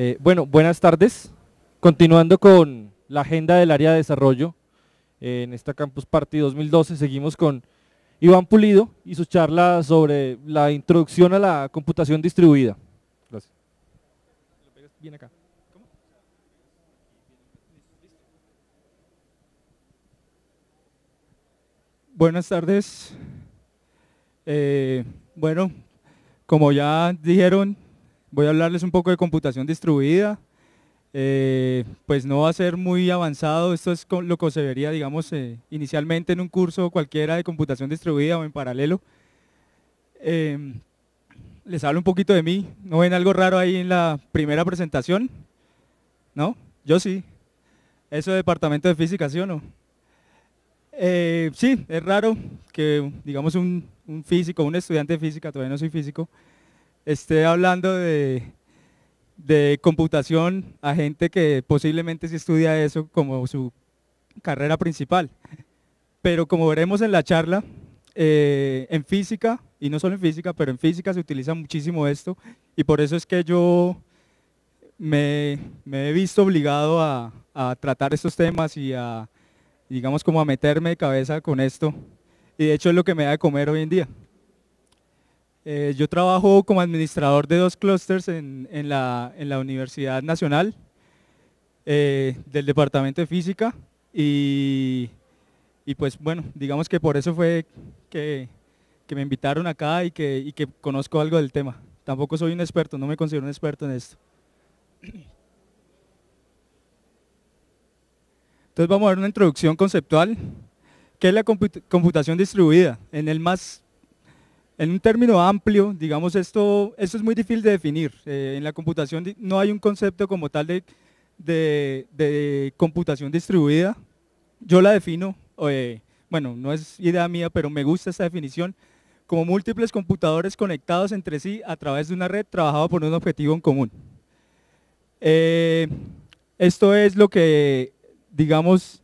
Eh, bueno, buenas tardes. Continuando con la agenda del área de desarrollo eh, en esta Campus Party 2012, seguimos con Iván Pulido y su charla sobre la introducción a la computación distribuida. Gracias. Bien acá. Buenas tardes. Eh, bueno, como ya dijeron, Voy a hablarles un poco de computación distribuida. Eh, pues no va a ser muy avanzado, esto es lo que se vería, digamos, eh, inicialmente en un curso cualquiera de computación distribuida o en paralelo. Em, les hablo un poquito de mí, ¿no ven algo raro ahí en la primera presentación? ¿No? Yo sí. Eso de departamento de física, ¿sí o no? Eh, sí, es raro que, digamos, un físico, un estudiante de física, todavía no soy físico, esté hablando de, computación a gente que posiblemente se estudia eso como su carrera principal. Pero como veremos en la charla, eh, en física, y no solo en física, pero en física se utiliza muchísimo esto, y por eso es que yo me, he visto obligado a, a, tratar estos temas y a, digamos, como a meterme de cabeza con esto, y de hecho es lo que me da de comer hoy en día. Eh, yo trabajo como administrador de dos clusters en, la, Universidad Nacional eh, del Departamento de Física y, pues bueno, digamos que por eso fue que, me invitaron acá y que, y que conozco algo del tema. Tampoco soy un experto, no me considero un experto en esto. Entonces vamos a ver una introducción conceptual. ¿Qué es la computación distribuida? En el más en un término amplio, digamos, esto, esto es muy difícil de definir. Eh, en la computación no hay un concepto como tal de, computación distribuida. Yo la defino, eh, bueno, no es idea mía, pero me gusta esta definición, como múltiples computadores conectados entre sí a través de una red trabajado por un objetivo en común. Eh, esto es lo que, digamos,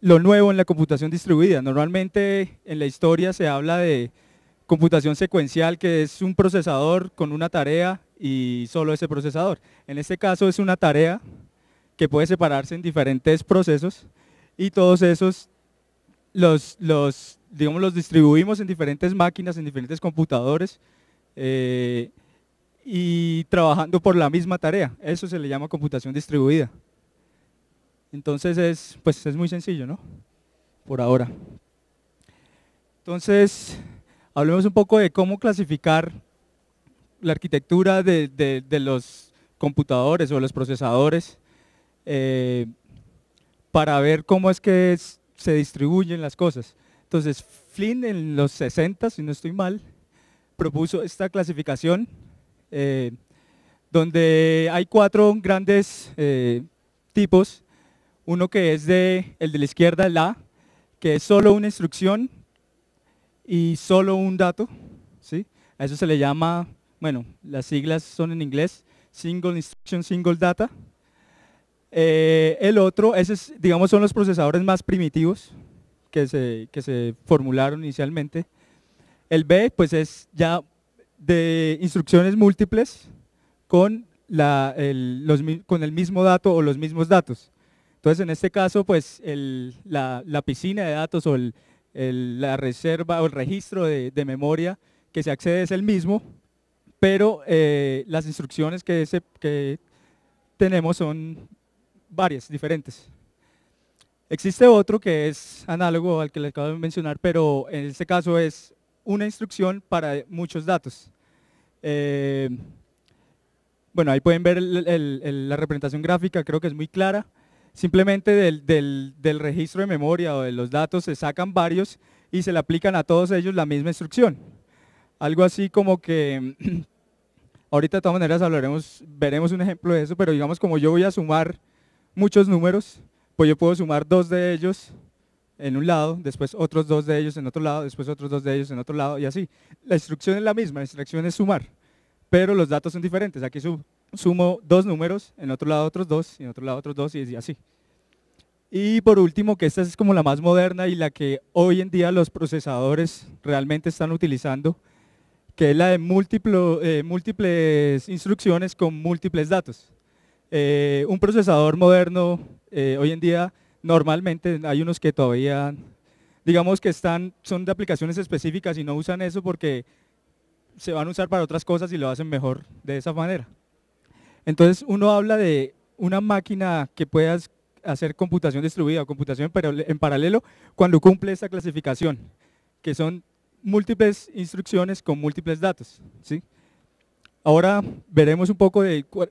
lo nuevo en la computación distribuida. Normalmente en la historia se habla de computación secuencial, que es un procesador con una tarea y solo ese procesador. En este caso es una tarea que puede separarse en diferentes procesos y todos esos los, digamos, los distribuimos en diferentes máquinas, en diferentes computadores eh, y trabajando por la misma tarea. Eso se le llama computación distribuida. Entonces es, pues es muy sencillo, ¿no? Por ahora. Entonces, Hablemos un poco de cómo clasificar la arquitectura de, los computadores o los procesadores eh, para ver cómo es que se distribuyen las cosas. Entonces, Flynn en los 60, si no estoy mal, propuso esta clasificación eh, donde hay cuatro grandes eh, tipos. Uno que es de, el de la izquierda, la A, que es solo una instrucción y solo un dato. ¿sí? A eso se le llama, bueno, las siglas son en inglés, Single Instruction, Single Data. Eh, el otro, esos digamos son los procesadores más primitivos que se, formularon inicialmente. El B pues es ya de instrucciones múltiples con, la, el, con el mismo dato o los mismos datos. Entonces en este caso pues el, la piscina de datos o el, la reserva o el registro de, memoria que se accede es el mismo, pero eh, las instrucciones que, tenemos son varias, diferentes. Existe otro que es análogo al que les acabo de mencionar, pero en este caso es una instrucción para muchos datos. Eh, bueno, ahí pueden ver la representación gráfica, creo que es muy clara simplemente del, registro de memoria o de los datos se sacan varios y se le aplican a todos ellos la misma instrucción. Algo así como que, ahorita de todas maneras hablaremos, veremos un ejemplo de eso, pero digamos como yo voy a sumar muchos números, pues yo puedo sumar dos de ellos en un lado, después otros dos de ellos en otro lado, después otros dos de ellos en otro lado y así. La instrucción es la misma, la instrucción es sumar, pero los datos son diferentes. Aquí sumo dos números, en otro lado otros dos, y en otro lado otros dos, y así. Y por último, que esta es como la más moderna y la que hoy en día los procesadores realmente están utilizando, que es la de eh, múltiples instrucciones con múltiples datos. Eh, un procesador moderno eh, hoy en día normalmente hay unos que todavía, digamos que están, son de aplicaciones específicas y no usan eso porque se van a usar para otras cosas y lo hacen mejor de esa manera. Entonces uno habla de una máquina que pueda hacer computación distribuida o computación en paralelo cuando cumple esa clasificación, que son múltiples instrucciones con múltiples datos. ¿sí? Ahora veremos un poco de, cuál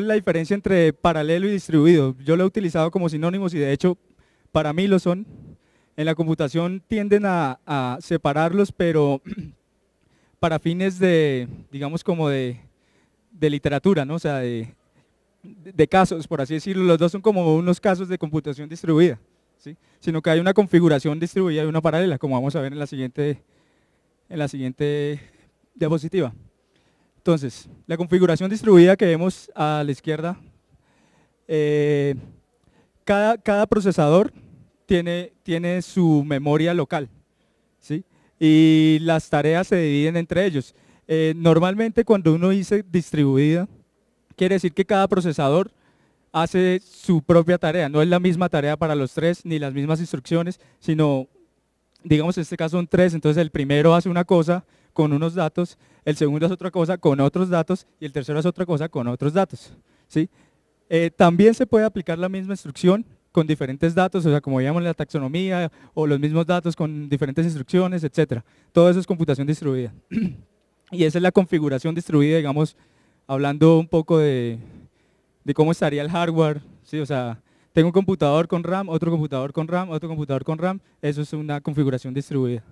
es la diferencia entre paralelo y distribuido. Yo lo he utilizado como sinónimos y de hecho para mí lo son. En la computación tienden a separarlos, pero para fines de, digamos como de de literatura, ¿no? O sea, de, casos, por así decirlo, los dos son como unos casos de computación distribuida, ¿sí? Sino que hay una configuración distribuida y una paralela, como vamos a ver en la siguiente, en la siguiente diapositiva. Entonces, la configuración distribuida que vemos a la izquierda, eh, cada, cada, procesador tiene, tiene su memoria local, ¿sí? Y las tareas se dividen entre ellos. Eh, normalmente cuando uno dice distribuida, quiere decir que cada procesador hace su propia tarea, no es la misma tarea para los tres, ni las mismas instrucciones, sino, digamos en este caso son tres, entonces el primero hace una cosa con unos datos, el segundo hace otra cosa con otros datos, y el tercero hace otra cosa con otros datos. ¿sí? Eh, también se puede aplicar la misma instrucción con diferentes datos, o sea, como veíamos la taxonomía, o los mismos datos con diferentes instrucciones, etcétera. Todo eso es computación distribuida. Y esa es la configuración distribuida, digamos, hablando un poco de, cómo estaría el hardware. O sea, tengo un computador con RAM, otro computador con RAM, otro computador con RAM. Eso es una configuración distribuida.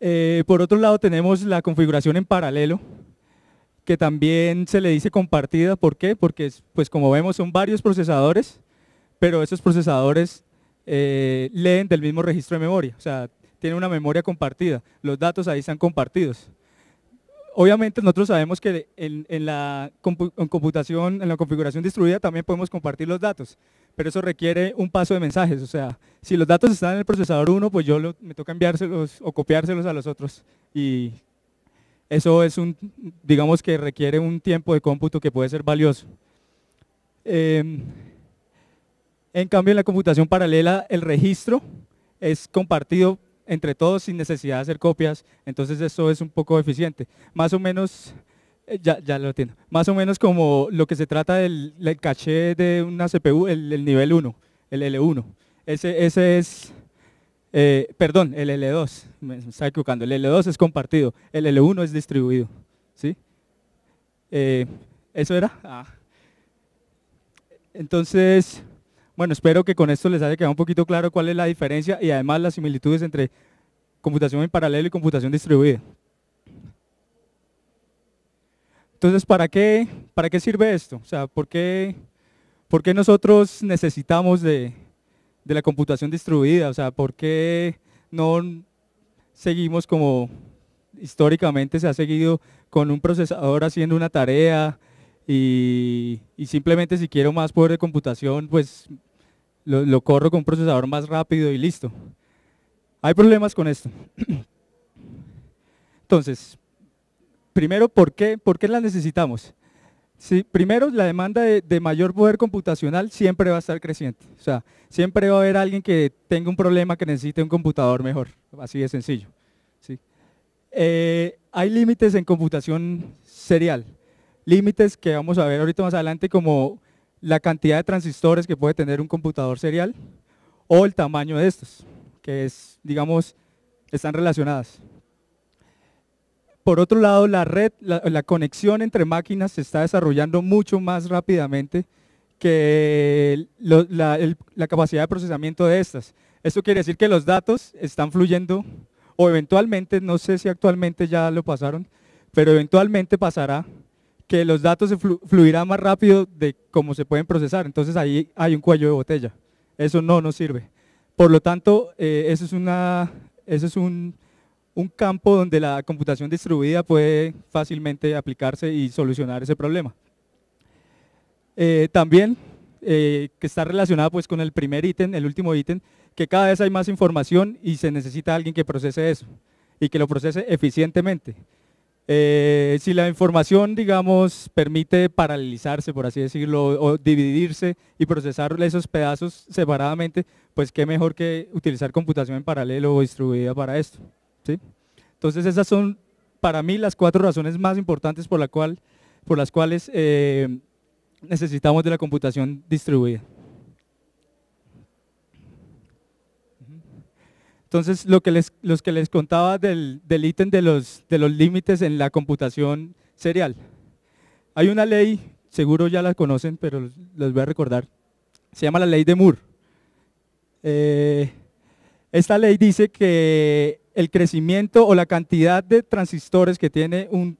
Eh, por otro lado, tenemos la configuración en paralelo, que también se le dice compartida. ¿Por qué? Porque, pues como vemos, son varios procesadores, pero esos procesadores eh, leen del mismo registro de memoria. O sea, tienen una memoria compartida. Los datos ahí están compartidos. Obviamente nosotros sabemos que en, la computación, en la configuración distribuida también podemos compartir los datos, pero eso requiere un paso de mensajes. O sea, si los datos están en el procesador 1, pues yo me toca enviárselos o copiárselos a los otros. Y eso es un, digamos que requiere un tiempo de cómputo que puede ser valioso. Em, en cambio, en la computación paralela, el registro es compartido entre todos sin necesidad de hacer copias, entonces eso es un poco eficiente. Más o menos, eh, ya, lo tiene. más o menos como lo que se trata del, caché de una CPU, el, nivel 1, el L1. Ese, es, eh, perdón, el L2, me, estaba equivocando, el L2 es compartido, el L1 es distribuido. ¿sí? Eh, ¿Eso era? Ah. Entonces, bueno, espero que con esto les haya quedado un poquito claro cuál es la diferencia y además las similitudes entre computación en paralelo y computación distribuida. Entonces, ¿para qué, para qué sirve esto? O sea, ¿por qué, por nosotros necesitamos de, la computación distribuida? O sea, ¿por qué no seguimos como históricamente se ha seguido con un procesador haciendo una tarea y, y simplemente si quiero más poder de computación, pues lo, corro con un procesador más rápido y listo. Hay problemas con esto. Entonces, primero, ¿por qué, ¿por las necesitamos? primero, la demanda de, mayor poder computacional siempre va a estar creciente. O sea, siempre va a haber alguien que tenga un problema que necesite un computador mejor. Así de sencillo. Eh, hay límites en computación serial. Límites que vamos a ver ahorita más adelante como la cantidad de transistores que puede tener un computador serial o el tamaño de estos, que es, digamos, están relacionadas. Por otro lado, la red, la, conexión entre máquinas se está desarrollando mucho más rápidamente que la, la capacidad de procesamiento de estas. Eso quiere decir que los datos están fluyendo o eventualmente, no sé si actualmente ya lo pasaron, pero eventualmente pasará que los datos fluirán más rápido de cómo se pueden procesar. Entonces ahí hay un cuello de botella. Eso no nos sirve. Por lo tanto, ese eh, eso es, un, campo donde la computación distribuida puede fácilmente aplicarse y solucionar ese problema. Eh, también, eh, que está relacionada pues, con el primer ítem, el último ítem, que cada vez hay más información y se necesita alguien que procese eso y que lo procese eficientemente. Eh, si la información, digamos, permite paralelizarse, por así decirlo, o dividirse y procesar esos pedazos separadamente, pues qué mejor que utilizar computación en paralelo o distribuida para esto. ¿sí? Entonces esas son para mí las cuatro razones más importantes por, la cual, por las cuales eh, necesitamos de la computación distribuida. Entonces, lo que les, los que les contaba del ítem de los, límites en la computación serial. Hay una ley, seguro ya la conocen, pero les voy a recordar. Se llama la ley de Moore. Eh, esta ley dice que el crecimiento o la cantidad de transistores que tiene un,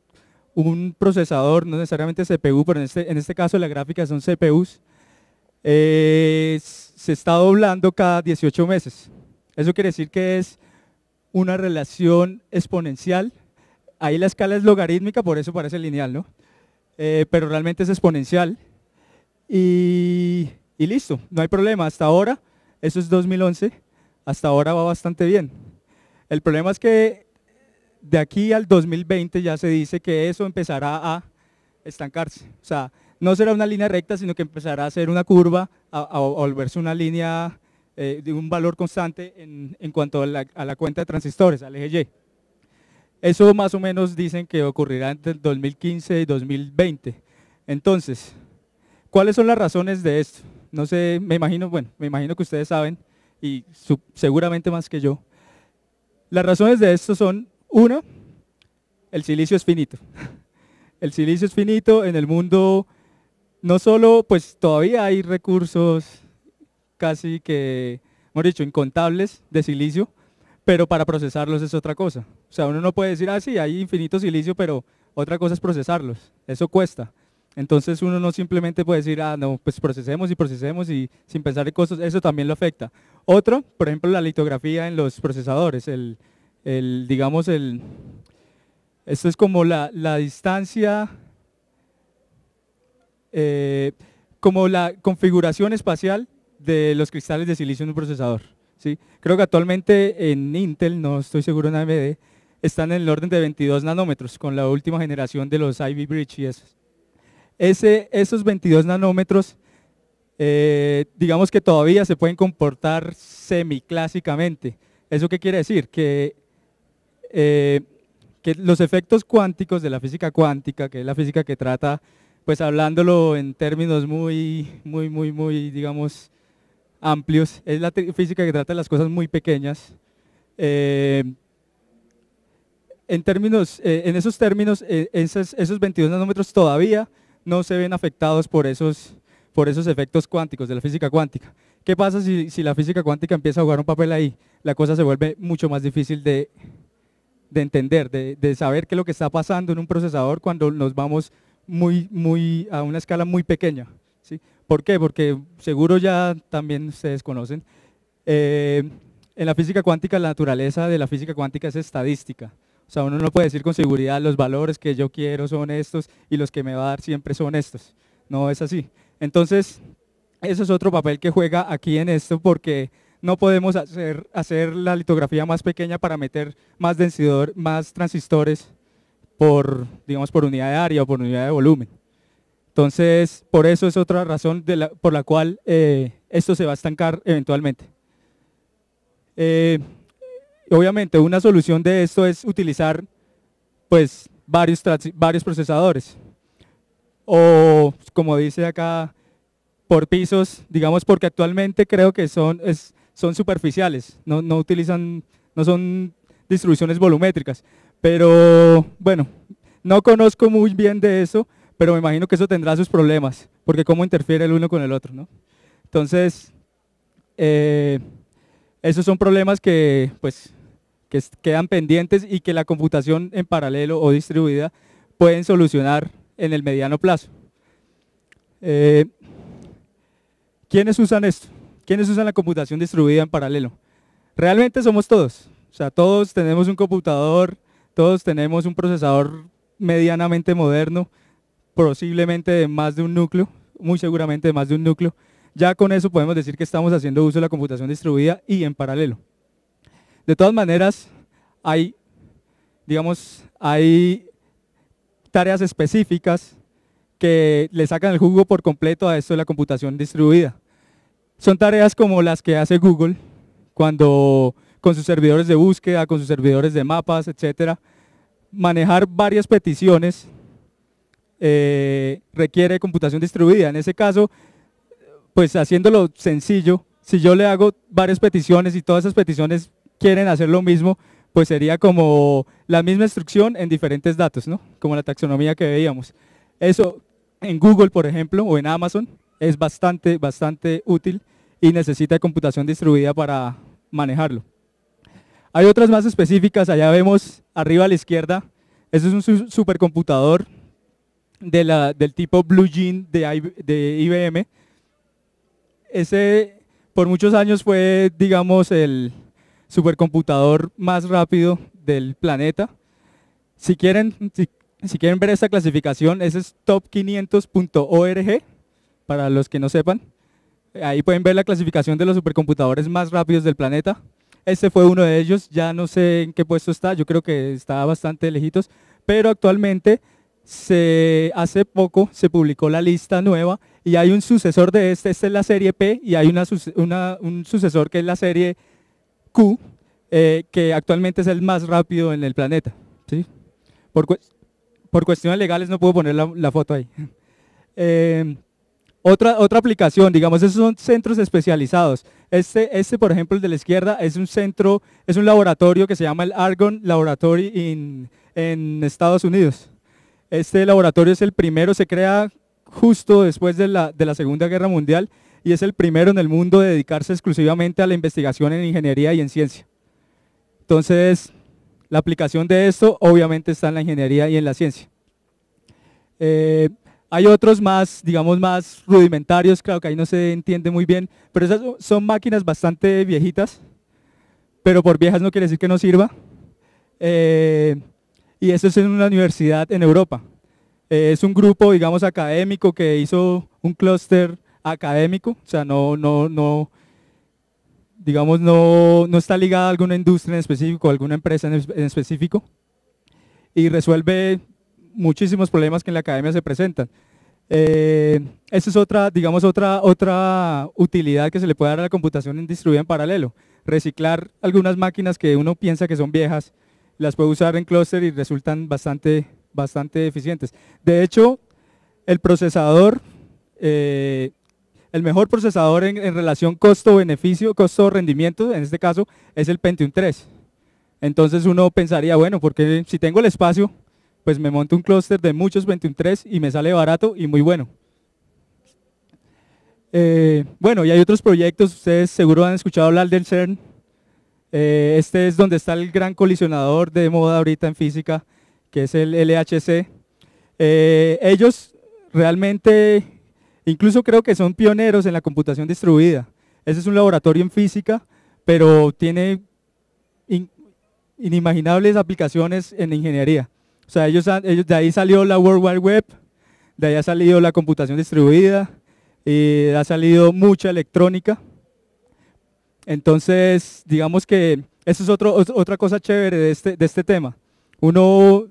procesador, no necesariamente CPU, pero en este, en este caso la gráfica son CPUs, eh, se está doblando cada 18 meses. Eso quiere decir que es una relación exponencial. Ahí la escala es logarítmica, por eso parece lineal, ¿no? Eh, pero realmente es exponencial. Y, listo, no hay problema. Hasta ahora, eso es 2011, hasta ahora va bastante bien. El problema es que de aquí al 2020 ya se dice que eso empezará a estancarse. O sea, no será una línea recta, sino que empezará a ser una curva, a volverse una línea eh, de un valor constante en, cuanto a la, cuenta de transistores, al eje Y. Eso más o menos dicen que ocurrirá entre el 2015 y 2020. Entonces, ¿cuáles son las razones de esto? No sé, me imagino, bueno, me imagino que ustedes saben, y seguramente más que yo. Las razones de esto son, uno, el silicio es finito. El silicio es finito en el mundo, no solo pues todavía hay recursos casi que, hemos dicho, incontables de silicio, pero para procesarlos es otra cosa. O sea, uno no puede decir, ah, sí, hay infinito silicio, pero otra cosa es procesarlos. Eso cuesta. Entonces uno no simplemente puede decir, ah, no, pues procesemos y procesemos y sin pensar en costos, eso también lo afecta. Otro, por ejemplo, la litografía en los procesadores, el, digamos, el, esto es como la, distancia, eh, como la configuración espacial de los cristales de silicio en un procesador. ¿sí? Creo que actualmente en Intel, no estoy seguro en AMD, están en el orden de 22 nanómetros con la última generación de los Ivy Bridge y esos. Ese, esos 22 nanómetros, eh, digamos que todavía se pueden comportar semiclásicamente. ¿Eso qué quiere decir? Que, eh, que los efectos cuánticos de la física cuántica, que es la física que trata, pues hablándolo en términos muy, muy, muy, muy, digamos, amplios. Es la física que trata las cosas muy pequeñas. Eh, en, términos, eh, en esos términos, eh, esos, 22 nanómetros todavía no se ven afectados por esos, por esos efectos cuánticos de la física cuántica. ¿Qué pasa si, la física cuántica empieza a jugar un papel ahí? La cosa se vuelve mucho más difícil de, de entender, de, de, saber qué es lo que está pasando en un procesador cuando nos vamos muy, muy, a una escala muy pequeña. ¿sí? ¿Por qué? Porque seguro ya también ustedes conocen. Eh, en la física cuántica, la naturaleza de la física cuántica es estadística. O sea, uno no puede decir con seguridad los valores que yo quiero son estos y los que me va a dar siempre son estos. No es así. Entonces, eso es otro papel que juega aquí en esto porque no podemos hacer, la litografía más pequeña para meter más densidor, más transistores por, digamos, por unidad de área o por unidad de volumen. Entonces, por eso es otra razón por la cual eh, esto se va a estancar eventualmente. Eh, obviamente, una solución de esto es utilizar pues, varios, procesadores. O, como dice acá, por pisos, digamos, porque actualmente creo que son, superficiales, no utilizan, no son distribuciones volumétricas. Pero, bueno, no conozco muy bien de eso, pero me imagino que eso tendrá sus problemas, porque cómo interfiere el uno con el otro, Entonces, eh, esos son problemas que, pues, quedan pendientes y que la computación en paralelo o distribuida pueden solucionar en el mediano plazo. Eh, ¿Quiénes usan esto? ¿Quiénes usan la computación distribuida en paralelo? Realmente somos todos. O sea, todos tenemos un computador, todos tenemos un procesador medianamente moderno, posiblemente de más de un núcleo, muy seguramente de más de un núcleo. Ya con eso podemos decir que estamos haciendo uso de la computación distribuida y en paralelo. De todas maneras, hay, digamos, hay tareas específicas que le sacan el jugo por completo a esto de la computación distribuida. Son tareas como las que hace Google cuando con sus servidores de búsqueda, con sus servidores de mapas, etcétera, manejar varias peticiones eh, requiere computación distribuida. En ese caso, pues haciéndolo sencillo, si yo le hago varias peticiones y todas esas peticiones quieren hacer lo mismo, pues sería como la misma instrucción en diferentes datos, ¿no? Como la taxonomía que veíamos. Eso en Google, por ejemplo, o en Amazon, es bastante, bastante útil y necesita computación distribuida para manejarlo. Hay otras más específicas, allá vemos arriba a la izquierda, eso es un supercomputador del tipo Blue Jean de, de IBM. Ese por muchos años fue, digamos, el supercomputador más rápido del planeta. Si quieren, si, quieren ver esta clasificación, ese es top500.org, para los que no sepan. Ahí pueden ver la clasificación de los supercomputadores más rápidos del planeta. Ese fue uno de ellos, ya no sé en qué puesto está, yo creo que está bastante lejitos, pero actualmente se, hace poco se publicó la lista nueva y hay un sucesor de este, esta es la serie P y hay un sucesor que es la serie Q, eh, que actualmente es el más rápido en el planeta. ¿sí? Por, por cuestiones legales no puedo poner la, foto ahí. Eh, otra, otra aplicación, digamos, esos son centros especializados. Este, este, por ejemplo, el de la izquierda, es un centro, es un laboratorio que se llama el Argon Laboratory en Estados Unidos. Este laboratorio es el primero, se crea justo después de la, Segunda Guerra Mundial y es el primero en el mundo de dedicarse exclusivamente a la investigación en ingeniería y en ciencia. Entonces, la aplicación de esto obviamente está en la ingeniería y en la ciencia. Eh, hay otros más, digamos, más rudimentarios, claro que ahí no se entiende muy bien, pero esas son máquinas bastante viejitas, pero por viejas no quiere decir que no sirva. Eh, y eso es en una universidad en Europa. Eh, es un grupo, digamos, académico que hizo un clúster académico, o sea, no, no, no, digamos, no, está ligado a alguna industria en específico, a alguna empresa en, específico, y resuelve muchísimos problemas que en la academia se presentan. Eh, esa es otra, digamos, otra, otra utilidad que se le puede dar a la computación en distribuida en paralelo. Reciclar algunas máquinas que uno piensa que son viejas las puedo usar en clúster y resultan bastante, bastante eficientes. De hecho, el procesador, eh, el mejor procesador en, relación costo-beneficio, costo-rendimiento, en este caso, es el Pentium 3. Entonces uno pensaría, bueno, porque si tengo el espacio, pues me monto un cluster de muchos 21.3 y me sale barato y muy bueno. Eh, bueno, y hay otros proyectos, ustedes seguro han escuchado hablar del CERN, eh, este es donde está el gran colisionador de moda ahorita en física, que es el LHC. Eh, ellos realmente, incluso creo que son pioneros en la computación distribuida. Ese es un laboratorio en física, pero tiene inimaginables aplicaciones en ingeniería. O sea, ellos, ellos, de ahí salió la World Wide Web, de ahí ha salido la computación distribuida, y ha salido mucha electrónica. Entonces, digamos que eso es otra cosa chévere este, de este, tema. Uno,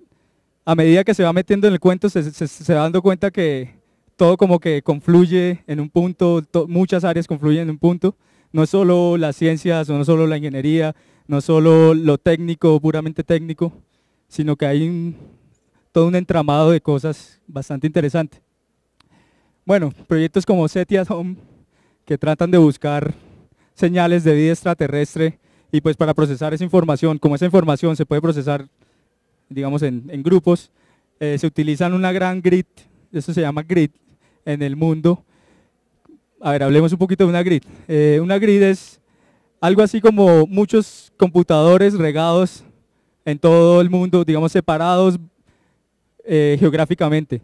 a medida que se va metiendo en el cuento, se, va dando cuenta que todo como que confluye en un punto, muchas áreas confluyen en un punto. No es solo las ciencias, no no solo la ingeniería, no solo lo técnico, puramente técnico, sino que hay todo un entramado de cosas bastante interesante. Bueno, proyectos como SETI Home, que tratan de buscar señales de vida extraterrestre y pues para procesar esa información, como esa información se puede procesar, digamos, en, grupos, eh, se utilizan una gran grid, eso se llama grid en el mundo. A ver, hablemos un poquito de una grid. Eh, una grid es algo así como muchos computadores regados en todo el mundo, digamos, separados eh, geográficamente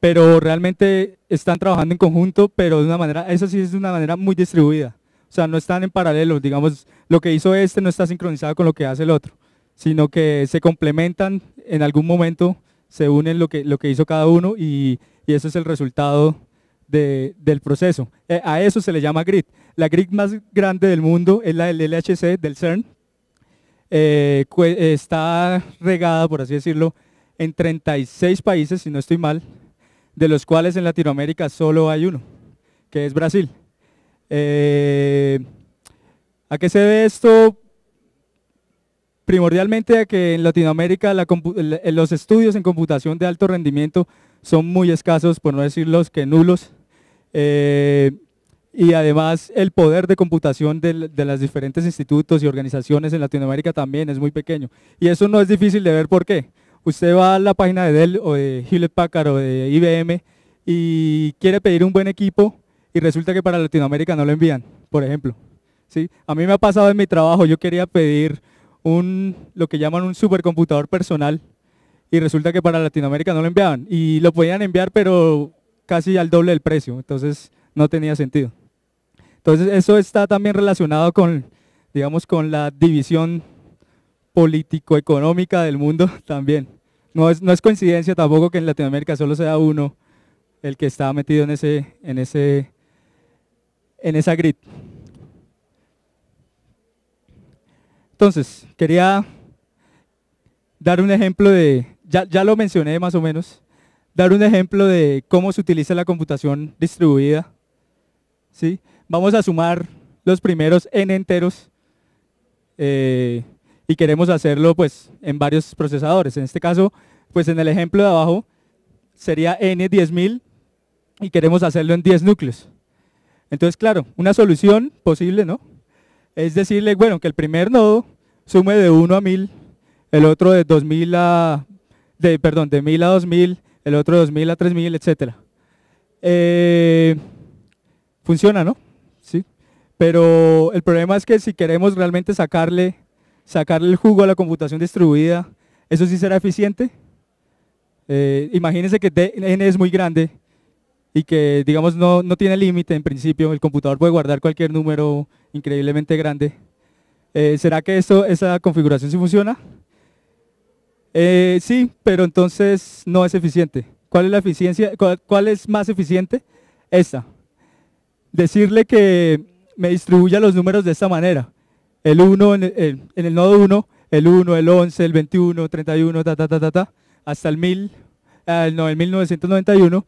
pero realmente están trabajando en conjunto, pero de una manera, eso sí es de una manera muy distribuida. O sea, no están en paralelo, digamos, lo que hizo este no está sincronizado con lo que hace el otro, sino que se complementan en algún momento, se unen lo que, lo que hizo cada uno y, y eso es el resultado del proceso. Eh, a eso se le llama grid. La grid más grande del mundo es la del LHC, del CERN. Eh, está regada, por así decirlo, en 36 países, si no estoy mal, de los cuales en Latinoamérica solo hay uno, que es Brasil. Eh, ¿A qué se ve esto? Primordialmente a que en Latinoamérica los estudios en computación de alto rendimiento son muy escasos, por no decirlos que nulos, eh, y además el poder de computación de, de los diferentes institutos y organizaciones en Latinoamérica también es muy pequeño. Y eso no es difícil de ver por qué. Usted va a la página de Dell o de Hewlett Packard o de IBM y quiere pedir un buen equipo, y resulta que para Latinoamérica no lo envían, por ejemplo. ¿sí? A mí me ha pasado en mi trabajo, yo quería pedir un, lo que llaman un supercomputador personal y resulta que para Latinoamérica no lo enviaban y lo podían enviar pero casi al doble del precio, entonces no tenía sentido. Entonces eso está también relacionado con, digamos, con la división político-económica del mundo también. No es, no es coincidencia tampoco que en Latinoamérica solo sea uno el que está metido en ese, en ese en esa grid. Entonces, quería dar un ejemplo de, ya, lo mencioné más o menos, dar un ejemplo de cómo se utiliza la computación distribuida. ¿sí? Vamos a sumar los primeros n enteros eh, y queremos hacerlo pues, en varios procesadores. En este caso, pues en el ejemplo de abajo, sería n 10.000 y queremos hacerlo en 10 núcleos. Entonces, claro, una solución posible, ¿no? Es decirle, bueno, que el primer nodo sume de 1 a 1000, el otro de 2000 a de perdón, de 1000 a 2000, el otro de 2000 a 3000, etcétera. Eh, funciona, ¿no? Sí. Pero el problema es que si queremos realmente sacarle sacarle el jugo a la computación distribuida, eso sí será eficiente. Eh, imagínense que n es muy grande y que digamos no, tiene límite en principio, el computador puede guardar cualquier número increíblemente grande. Eh, ¿Será que esto, esa configuración sí funciona? Eh, sí, pero entonces no es eficiente. ¿Cuál es la eficiencia? Cuál, es más eficiente? Esa. Decirle que me distribuya los números de esta manera. El 1 eh, en el, nodo 1, el 1, el 11, el 21, 31, ta, ta, ta, ta, hasta el 1000, ah, el 1991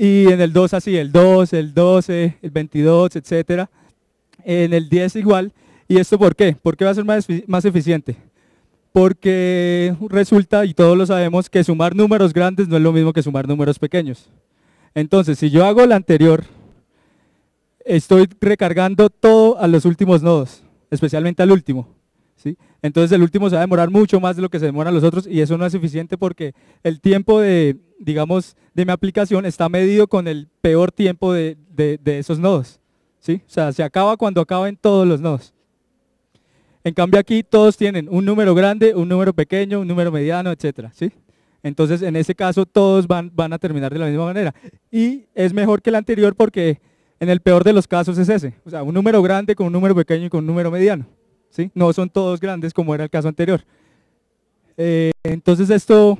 y en el 2 así, el 2, el 12, el 22, etc. En el 10 igual. ¿Y esto por qué? ¿Por qué va a ser más, más eficiente? Porque resulta, y todos lo sabemos, que sumar números grandes no es lo mismo que sumar números pequeños. Entonces, si yo hago la anterior, estoy recargando todo a los últimos nodos, especialmente al último. Entonces el último se va a demorar mucho más de lo que se demoran los otros y eso no es suficiente porque el tiempo de, digamos, de mi aplicación está medido con el peor tiempo de, esos nodos. ¿sí? O sea, se acaba cuando acaben todos los nodos. En cambio aquí todos tienen un número grande, un número pequeño, un número mediano, etc. ¿sí? Entonces en ese caso todos van, van a terminar de la misma manera. Y es mejor que el anterior porque en el peor de los casos es ese. O sea, un número grande con un número pequeño y con un número mediano. No son todos grandes como era el caso anterior. Eh, entonces esto,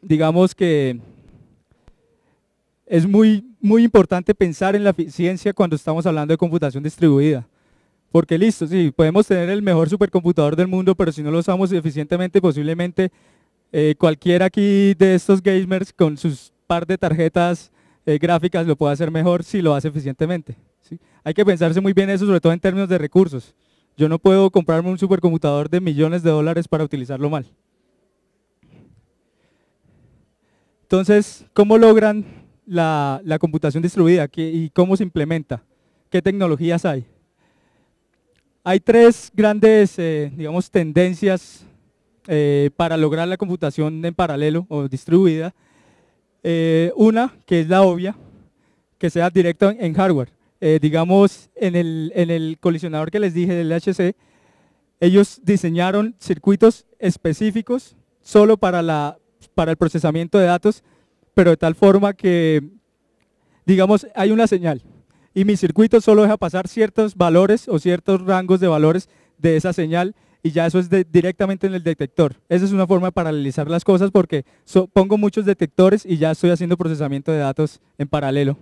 digamos que es muy, muy importante pensar en la eficiencia cuando estamos hablando de computación distribuida. Porque listo, sí, podemos tener el mejor supercomputador del mundo, pero si no lo usamos eficientemente, posiblemente eh, cualquiera aquí de estos gamers con sus par de tarjetas eh, gráficas lo pueda hacer mejor si lo hace eficientemente. Hay que pensarse muy bien eso, sobre todo en términos de recursos. Yo no puedo comprarme un supercomputador de millones de dólares para utilizarlo mal. Entonces, ¿cómo logran la, computación distribuida y cómo se implementa? ¿Qué tecnologías hay? Hay tres grandes, eh, digamos, tendencias eh, para lograr la computación en paralelo o distribuida. Eh, una, que es la obvia, que sea directa en hardware. Eh, digamos, en el, colisionador que les dije del LHC, ellos diseñaron circuitos específicos solo para, la, para el procesamiento de datos, pero de tal forma que, digamos, hay una señal y mi circuito solo deja pasar ciertos valores o ciertos rangos de valores de esa señal y ya eso es directamente en el detector. Esa es una forma de paralelizar las cosas porque pongo muchos detectores y ya estoy haciendo procesamiento de datos en paralelo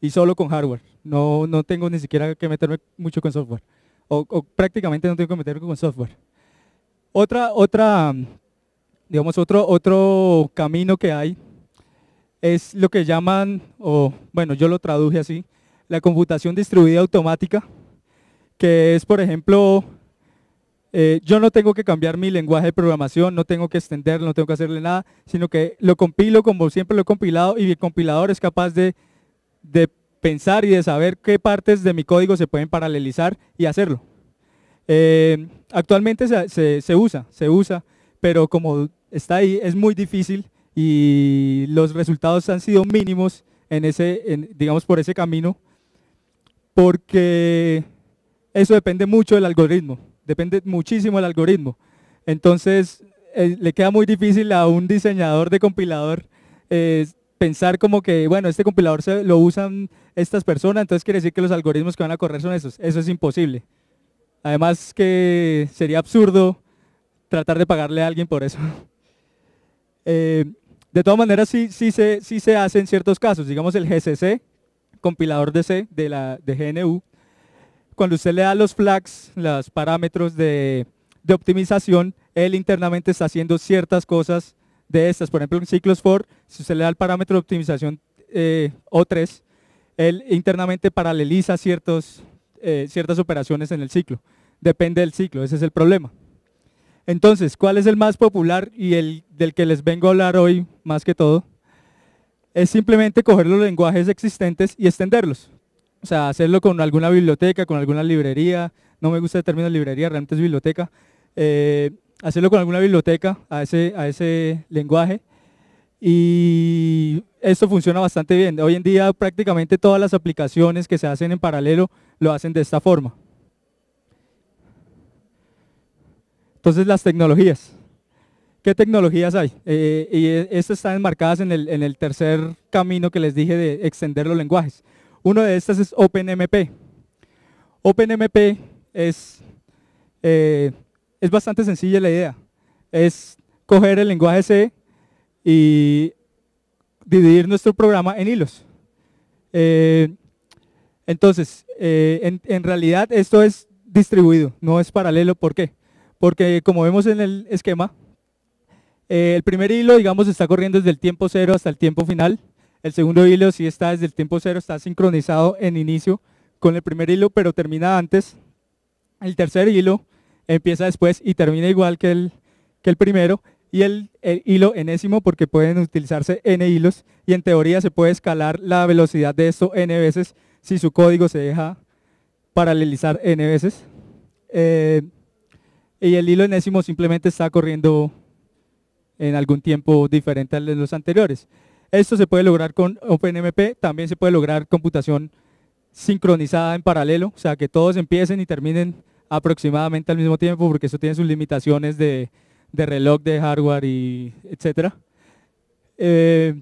y solo con hardware. No, no tengo ni siquiera que meterme mucho con software. O, prácticamente no tengo que meterme con software. Otra, otra, digamos, otro, otro camino que hay es lo que llaman, o bueno, yo lo traduje así, la computación distribuida automática, que es, por ejemplo, eh, yo no tengo que cambiar mi lenguaje de programación, no tengo que extenderlo, no tengo que hacerle nada, sino que lo compilo como siempre lo he compilado y el compilador es capaz de de pensar y de saber qué partes de mi código se pueden paralelizar y hacerlo. Eh, actualmente se, usa, se usa, pero como está ahí es muy difícil y los resultados han sido mínimos en ese, digamos por ese camino, porque eso depende mucho del algoritmo, depende muchísimo del algoritmo. Entonces eh, le queda muy difícil a un diseñador de compilador eh, pensar como que, bueno, este compilador se, lo usan estas personas, entonces quiere decir que los algoritmos que van a correr son esos. Eso es imposible. Además que sería absurdo tratar de pagarle a alguien por eso. Eh, de todas maneras, sí, sí, se, sí se hace en ciertos casos. Digamos el GCC, compilador de C, de, la, de GNU. Cuando usted le da los flags, los parámetros de, de optimización, él internamente está haciendo ciertas cosas de estas. Por ejemplo, en ciclos for, si usted le da el parámetro de optimización eh, O3, él internamente paraleliza eh, ciertas operaciones en el ciclo. Depende del ciclo, ese es el problema. Entonces, ¿cuál es el más popular y el del que les vengo a hablar hoy más que todo? Es simplemente coger los lenguajes existentes y extenderlos. O sea, hacerlo con alguna biblioteca, con alguna librería. No me gusta el término librería, realmente es biblioteca. Eh, hacerlo con alguna biblioteca a ese, a ese lenguaje. Y esto funciona bastante bien. Hoy en día prácticamente todas las aplicaciones que se hacen en paralelo lo hacen de esta forma. Entonces las tecnologías. ¿Qué tecnologías hay? Eh, eh, y e, estas están enmarcadas en el, en el tercer camino que les dije de extender los lenguajes. Uno de estas es OpenMP. OpenMP es eh, es bastante sencilla la idea. Es coger el lenguaje C y dividir nuestro programa en hilos. Eh, entonces, eh, en, realidad esto es distribuido, no es paralelo. ¿Por qué? Porque como vemos en el esquema, eh, el primer hilo, digamos, está corriendo desde el tiempo cero hasta el tiempo final. El segundo hilo sí está desde el tiempo cero, está sincronizado en inicio con el primer hilo, pero termina antes. El tercer hilo empieza después y termina igual que el, que el primero, y el, hilo enésimo porque pueden utilizarse n hilos y en teoría se puede escalar la velocidad de esto n veces si su código se deja paralelizar n veces. Eh, y el hilo enésimo simplemente está corriendo en algún tiempo diferente al de los anteriores. Esto se puede lograr con OpenMP, también se puede lograr computación sincronizada en paralelo, o sea que todos empiecen y terminen aproximadamente al mismo tiempo, porque eso tiene sus limitaciones de, reloj, de hardware, y etcétera. Eh,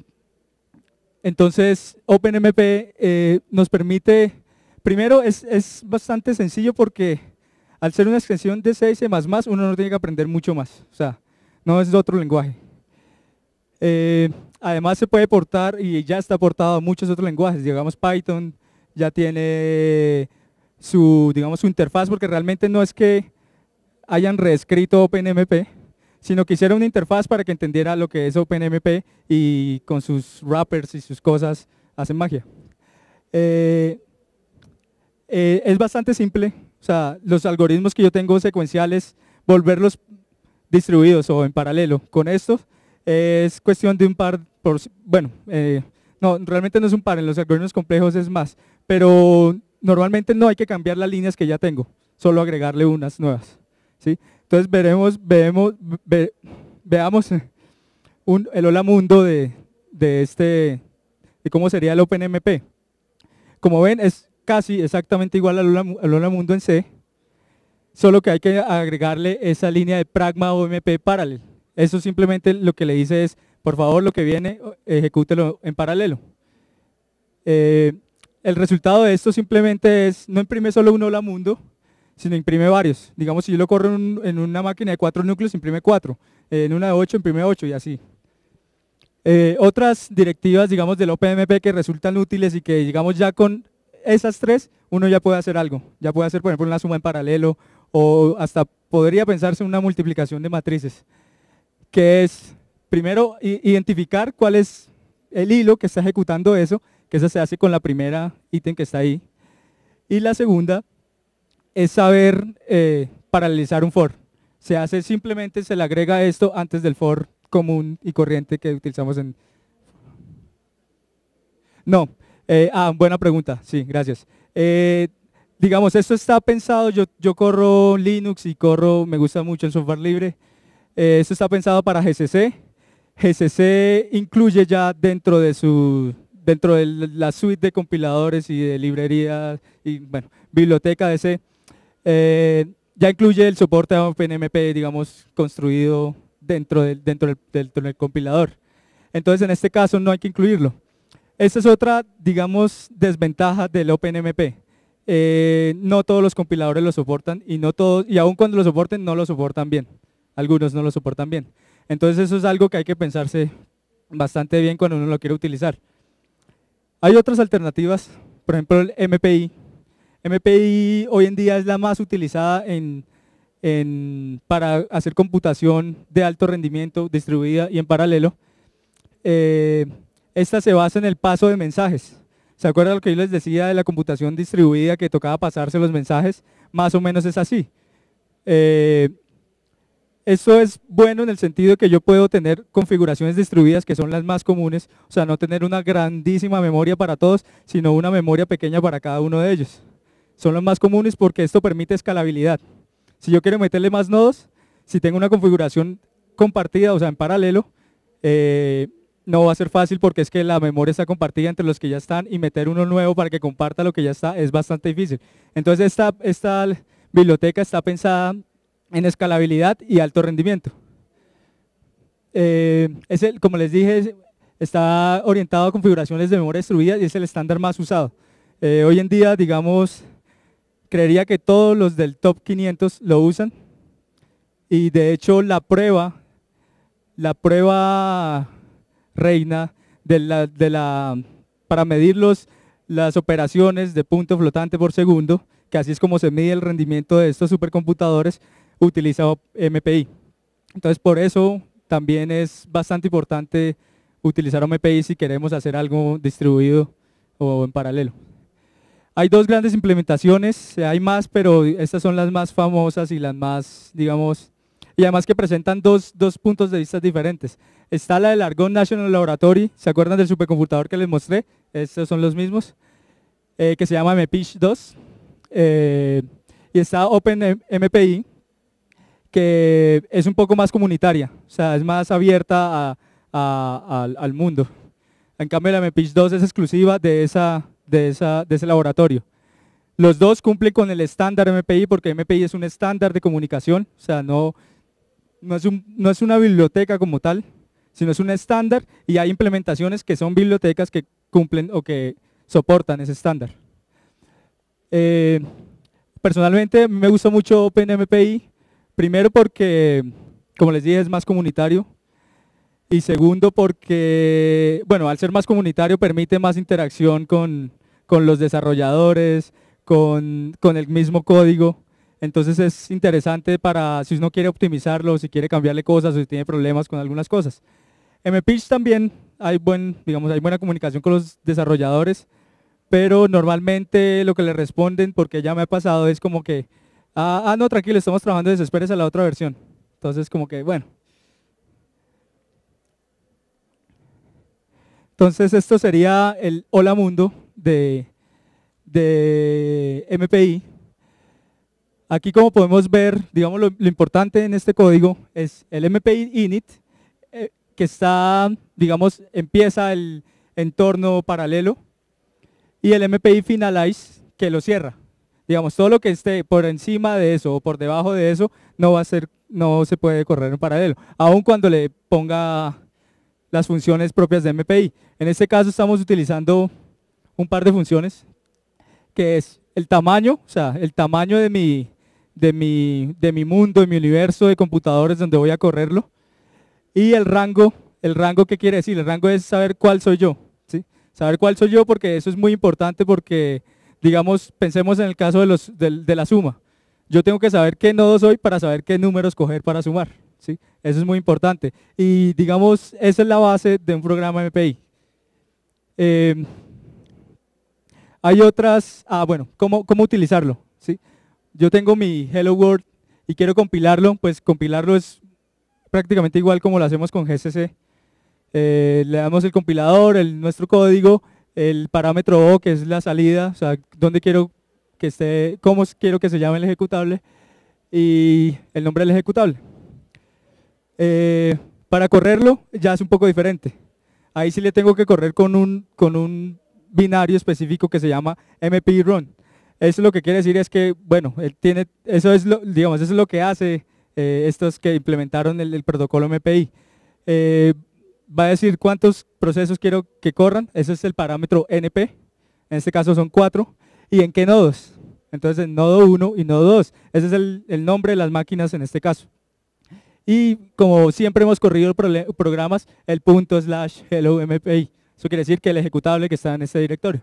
entonces, OpenMP eh, nos permite, primero es, es, bastante sencillo porque al ser una extensión de C++, uno no tiene que aprender mucho más, o sea, no es otro lenguaje. Eh, además se puede portar y ya está portado a muchos otros lenguajes, digamos Python, ya tiene su, digamos, su interfaz, porque realmente no es que hayan reescrito OpenMP, sino que hicieron una interfaz para que entendiera lo que es OpenMP y con sus wrappers y sus cosas hacen magia. Eh, eh, es bastante simple, o sea, los algoritmos que yo tengo secuenciales, volverlos distribuidos o en paralelo con esto, es cuestión de un par, por, bueno, eh, no, realmente no es un par, en los algoritmos complejos es más, pero normalmente no hay que cambiar las líneas que ya tengo, solo agregarle unas nuevas. ¿sí? Entonces veremos, veamos el hola mundo de, este, de cómo sería el OpenMP. Como ven, es casi exactamente igual al hola, mundo en C, solo que hay que agregarle esa línea de pragma OMP paralel. Eso simplemente lo que le dice es, por favor, lo que viene, eh, ejecútelo en paralelo. Eh, el resultado de esto simplemente es, no imprime solo uno hola mundo, sino imprime varios. Digamos, si yo lo corro en, una máquina de cuatro núcleos, imprime cuatro. en una de ocho, imprime ocho y así. Eh, otras directivas, digamos, del OPMP que resultan útiles y que, digamos, ya con esas tres, uno ya puede hacer algo. Ya puede hacer, por ejemplo, una suma en paralelo o hasta podría pensarse una multiplicación de matrices, que es, primero, identificar cuál es el hilo que está ejecutando eso que esa se hace con la primera ítem que está ahí. Y la segunda es saber eh, paralelizar un for. Se hace simplemente, se le agrega esto antes del for común y corriente que utilizamos en... No, eh, ah, buena pregunta, sí, gracias. Eh, digamos, esto está pensado, yo, yo, corro Linux y corro, me gusta mucho el software libre. Eh, esto está pensado para GCC. GCC incluye ya dentro de su dentro de la suite de compiladores y de librerías y bueno, biblioteca DC, eh, ya incluye el soporte a OpenMP, digamos, construido dentro del, dentro, del, compilador. Entonces, en este caso no hay que incluirlo. Esta es otra, digamos, desventaja del OpenMP. Eh, no todos los compiladores lo soportan y no todos, y cuando lo soporten, no lo soportan bien. Algunos no lo soportan bien. Entonces eso es algo que hay que pensarse bastante bien cuando uno lo quiere utilizar. Hay otras alternativas, por ejemplo el MPI. MPI hoy en día es la más utilizada para hacer computación de alto rendimiento distribuida y en paralelo. Eh, esta se basa en el paso de mensajes. ¿Se acuerdan lo que yo les decía de la computación distribuida que tocaba pasarse los mensajes? Más o menos es así. Eh, esto es bueno en el sentido que yo puedo tener configuraciones distribuidas que son las más comunes, o sea, no tener una grandísima memoria para todos, sino una memoria pequeña para cada uno de ellos. Son los más comunes porque esto permite escalabilidad. Si yo quiero meterle más nodos, si tengo una configuración compartida, o sea, en paralelo, eh, no va a ser fácil porque es que la memoria está compartida entre los que ya están y meter uno nuevo para que comparta lo que ya está es bastante difícil. Entonces esta, esta biblioteca está pensada en escalabilidad y alto rendimiento. Eh, es el, como les dije, está orientado a configuraciones de memoria distribuida y es el estándar más usado. Eh, hoy en día, digamos, creería que todos los del top 500 lo usan y de hecho la prueba, la prueba reina de la, para medir las operaciones de punto flotante por segundo, que así es como se mide el rendimiento de estos supercomputadores, utiliza MPI. Entonces, por eso también es bastante importante utilizar MPI si queremos hacer algo distribuido o en paralelo. Hay dos grandes implementaciones, hay más, pero estas son las más famosas y las más, digamos, y además que presentan dos, puntos de vista diferentes. Está la del Argonne National Laboratory, ¿se acuerdan del supercomputador que les mostré? Estos son los mismos, eh, que se llama MPISH eh, 2. y está OpenMPI, que es un poco más comunitaria, o sea, es más abierta al, mundo. En cambio, la MPI 2 es exclusiva de, esa, de, ese laboratorio. Los dos cumplen con el estándar MPI porque MPI es un estándar de comunicación, o sea, no, no, es una biblioteca como tal, sino es un estándar y hay implementaciones que son bibliotecas que cumplen o que soportan ese estándar. Eh, personalmente me gusta mucho OpenMPI Primero porque, como les dije, es más comunitario. Y segundo porque, bueno, al ser más comunitario permite más interacción con, los desarrolladores, con, el mismo código. Entonces es interesante para si uno quiere optimizarlo, si quiere cambiarle cosas o si tiene problemas con algunas cosas. En pitch también hay, buen, digamos, hay buena comunicación con los desarrolladores, pero normalmente lo que le responden, porque ya me ha pasado, es como que Ah, ah, no, tranquilo, estamos trabajando, desesperes a la otra versión. Entonces, como que, bueno. Entonces, esto sería el Hola Mundo de, de MPI. Aquí, como podemos ver, digamos, lo, importante en este código es el MPI init, eh, que está, digamos, empieza el entorno paralelo, y el MPI finalize, que lo cierra. Digamos, todo lo que esté por encima de eso o por debajo de eso no va a ser, no se puede correr en paralelo, aun cuando le ponga las funciones propias de MPI. En este caso estamos utilizando un par de funciones, que es el tamaño, o sea, el tamaño de mi, de de mi mundo, de mi universo de computadores donde voy a correrlo, y el rango, el rango ¿qué quiere decir? El rango es saber cuál soy yo, ¿sí? Saber cuál soy yo porque eso es muy importante porque Digamos, pensemos en el caso de, la suma. Yo tengo que saber qué nodo soy para saber qué números coger para sumar. ¿sí? Eso es muy importante. Y digamos, esa es la base de un programa MPI. Eh, hay otras, ah bueno, ¿cómo, utilizarlo? ¿sí? Yo tengo mi Hello World y quiero compilarlo, pues compilarlo es prácticamente igual como lo hacemos con GCC. Eh, le damos el compilador, nuestro código, el parámetro O, que es la salida, o sea, dónde quiero que esté, cómo quiero que se llame el ejecutable y el nombre del ejecutable. Eh, para correrlo ya es un poco diferente. Ahí sí le tengo que correr con un, con un binario específico que se llama MPI run Eso lo que quiere decir es que, bueno, él tiene, eso es lo, digamos, eso es lo que hace eh, estos que implementaron el, protocolo MPI. Eh, va a decir cuántos procesos quiero que corran, ese es el parámetro NP, en este caso son cuatro, y en qué nodos. Entonces en nodo 1 y nodo 2, ese es el, nombre de las máquinas en este caso. Y como siempre hemos corrido programas, el punto slash hello MPI. Eso quiere decir que el ejecutable que está en este directorio.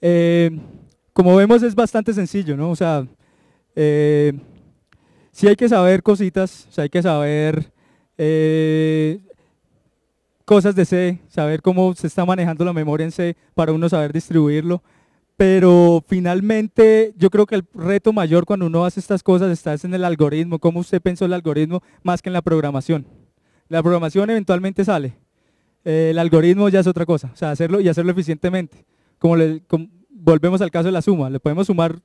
Eh, como vemos es bastante sencillo, ¿no? O sea, eh, si hay que saber cositas, hay que saber eh, cosas de C, saber cómo se está manejando la memoria en C para uno saber distribuirlo. Pero finalmente yo creo que el reto mayor cuando uno hace estas cosas está en el algoritmo, cómo usted pensó el algoritmo más que en la programación. La programación eventualmente sale, eh, el algoritmo ya es otra cosa, o sea, hacerlo y hacerlo eficientemente. Como, volvemos al caso de la suma, le podemos sumar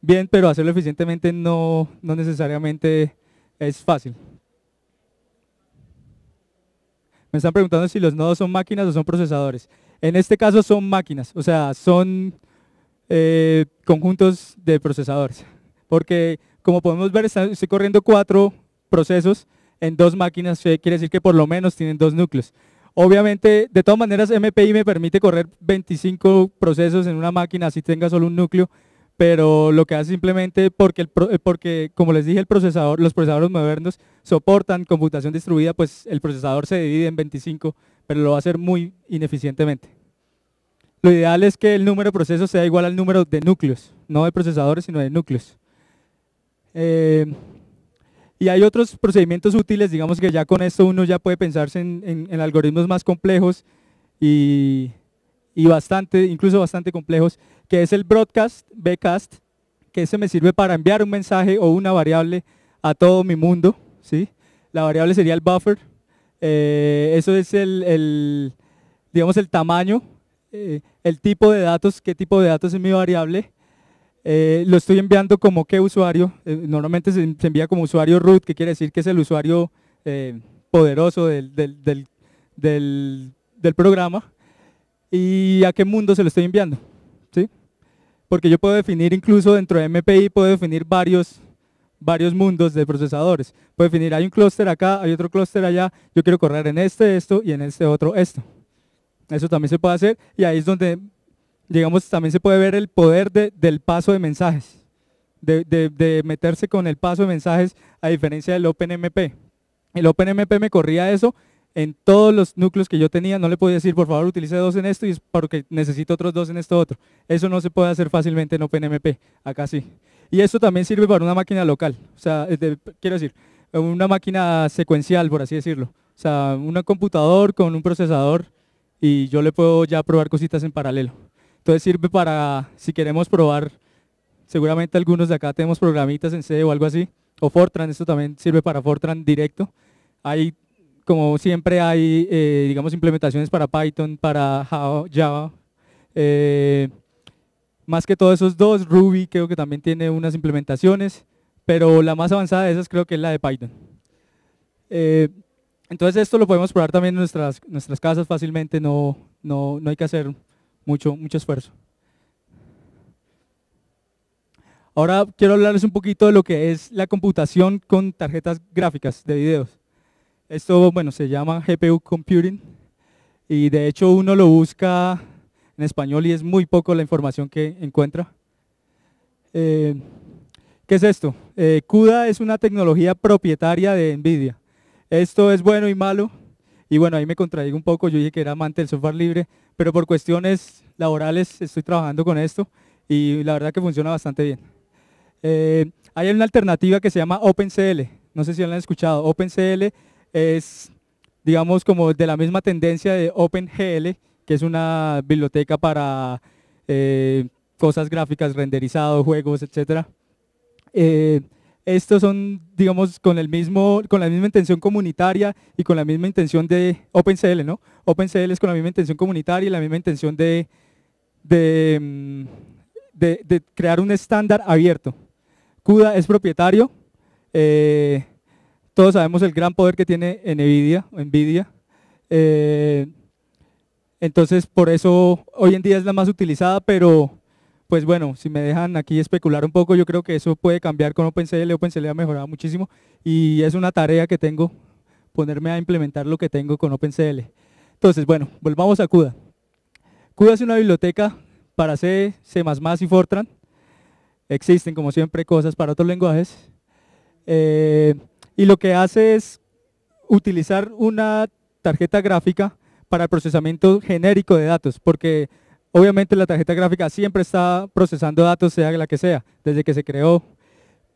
bien, pero hacerlo eficientemente no necesariamente es fácil. Me están preguntando si los nodos son máquinas o son procesadores. En este caso son máquinas, o sea, son eh, conjuntos de procesadores. Porque como podemos ver, estoy corriendo cuatro procesos en dos máquinas, eh, quiere decir que por lo menos tienen dos núcleos. Obviamente, de todas maneras, MPI me permite correr 25 procesos en una máquina, si tenga solo un núcleo, pero lo que hace simplemente porque, eh, porque como les dije, el procesador, los procesadores modernos soportan computación distribuida, pues el procesador se divide en 25, pero lo va a hacer muy ineficientemente. Lo ideal es que el número de procesos sea igual al número de núcleos, no de procesadores, sino de núcleos. Eh, y hay otros procedimientos útiles, digamos que ya con esto uno ya puede pensarse en, algoritmos más complejos y, y bastante, incluso bastante complejos, que es el broadcast, bcast, que ese me sirve para enviar un mensaje o una variable a todo mi mundo. ¿sí? La variable sería el buffer. Eh, eso es el, digamos, el tamaño, eh, el tipo de datos, qué tipo de datos es mi variable. Eh, lo estoy enviando como qué usuario. normalmente se, envía como usuario root, que quiere decir que es el usuario poderoso del, del programa. ¿Y a qué mundo se lo estoy enviando? porque yo puedo definir incluso dentro de MPI, puedo definir varios, varios mundos de procesadores. Puedo definir, hay un clúster acá, hay otro clúster allá, yo quiero correr en este esto y en este otro esto. Eso también se puede hacer y ahí es donde, digamos, también se puede ver el poder del paso de mensajes, de, de meterse con el paso de mensajes a diferencia del OpenMP. El OpenMP me corría eso en todos los núcleos que yo tenía, no le podía decir, por favor, utilice dos en esto y es porque necesito otros dos en esto otro. Eso no se puede hacer fácilmente en OpenMP, acá sí. Y esto también sirve para una máquina local, o sea, quiero decir, una máquina secuencial, por así decirlo. O sea, un computador con un procesador y yo le puedo ya probar cositas en paralelo. Entonces sirve para, si queremos probar, seguramente algunos de acá tenemos programitas en C o algo así, o Fortran, esto también sirve para Fortran directo. Hay como siempre hay, eh, digamos, implementaciones para Python, para Java, eh, más que todos esos dos, Ruby creo que también tiene unas implementaciones, pero la más avanzada de esas creo que es la de Python. Eh, entonces esto lo podemos probar también en nuestras, nuestras casas fácilmente, no, no, hay que hacer mucho, mucho esfuerzo. Ahora quiero hablarles un poquito de lo que es la computación con tarjetas gráficas de videos. Esto, bueno, se llama GPU Computing y de hecho uno lo busca en español y es muy poco la información que encuentra. Eh, ¿Qué es esto? Eh, CUDA es una tecnología propietaria de NVIDIA. Esto es bueno y malo. Y bueno, ahí me contradigo un poco, yo dije que era amante del software libre, pero por cuestiones laborales estoy trabajando con esto y la verdad que funciona bastante bien. Eh, hay una alternativa que se llama OpenCL, no sé si lo han escuchado. OpenCL es, digamos, como de la misma tendencia de OpenGL, que es una biblioteca para eh, cosas gráficas, renderizado, juegos, etc. Eh, estos son, digamos, con, el mismo, con la misma intención comunitaria y con la misma intención de OpenCL, ¿no? OpenCL es con la misma intención comunitaria y la misma intención de, de, mm, crear un estándar abierto. CUDA es propietario, eh, todos sabemos el gran poder que tiene NVIDIA. Nvidia. Eh, entonces, por eso hoy en día es la más utilizada, pero pues bueno, si me dejan aquí especular un poco, yo creo que eso puede cambiar con OpenCL. OpenCL ha mejorado muchísimo y es una tarea que tengo, ponerme a implementar lo que tengo con OpenCL. Entonces, bueno, volvamos a CUDA. CUDA es una biblioteca para C, C++ y Fortran. Existen, como siempre, cosas para otros lenguajes. Eh, y lo que hace es utilizar una tarjeta gráfica para el procesamiento genérico de datos, porque obviamente la tarjeta gráfica siempre está procesando datos, sea la que sea, desde que se creó,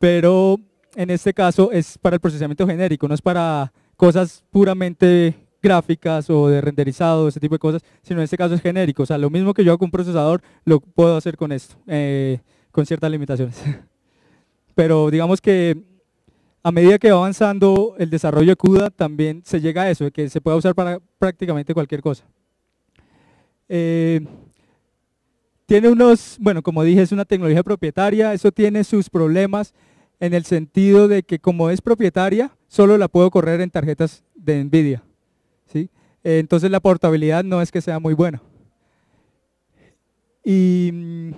pero en este caso es para el procesamiento genérico, no es para cosas puramente gráficas o de renderizado, ese tipo de cosas, sino en este caso es genérico. O sea, lo mismo que yo hago con un procesador, lo puedo hacer con esto, eh, con ciertas limitaciones. Pero digamos que a medida que va avanzando el desarrollo de CUDA, también se llega a eso, que se puede usar para prácticamente cualquier cosa. Eh, tiene unos, bueno, como dije, es una tecnología propietaria, eso tiene sus problemas en el sentido de que como es propietaria, solo la puedo correr en tarjetas de NVIDIA. ¿sí? Eh, entonces la portabilidad no es que sea muy buena. Y mm,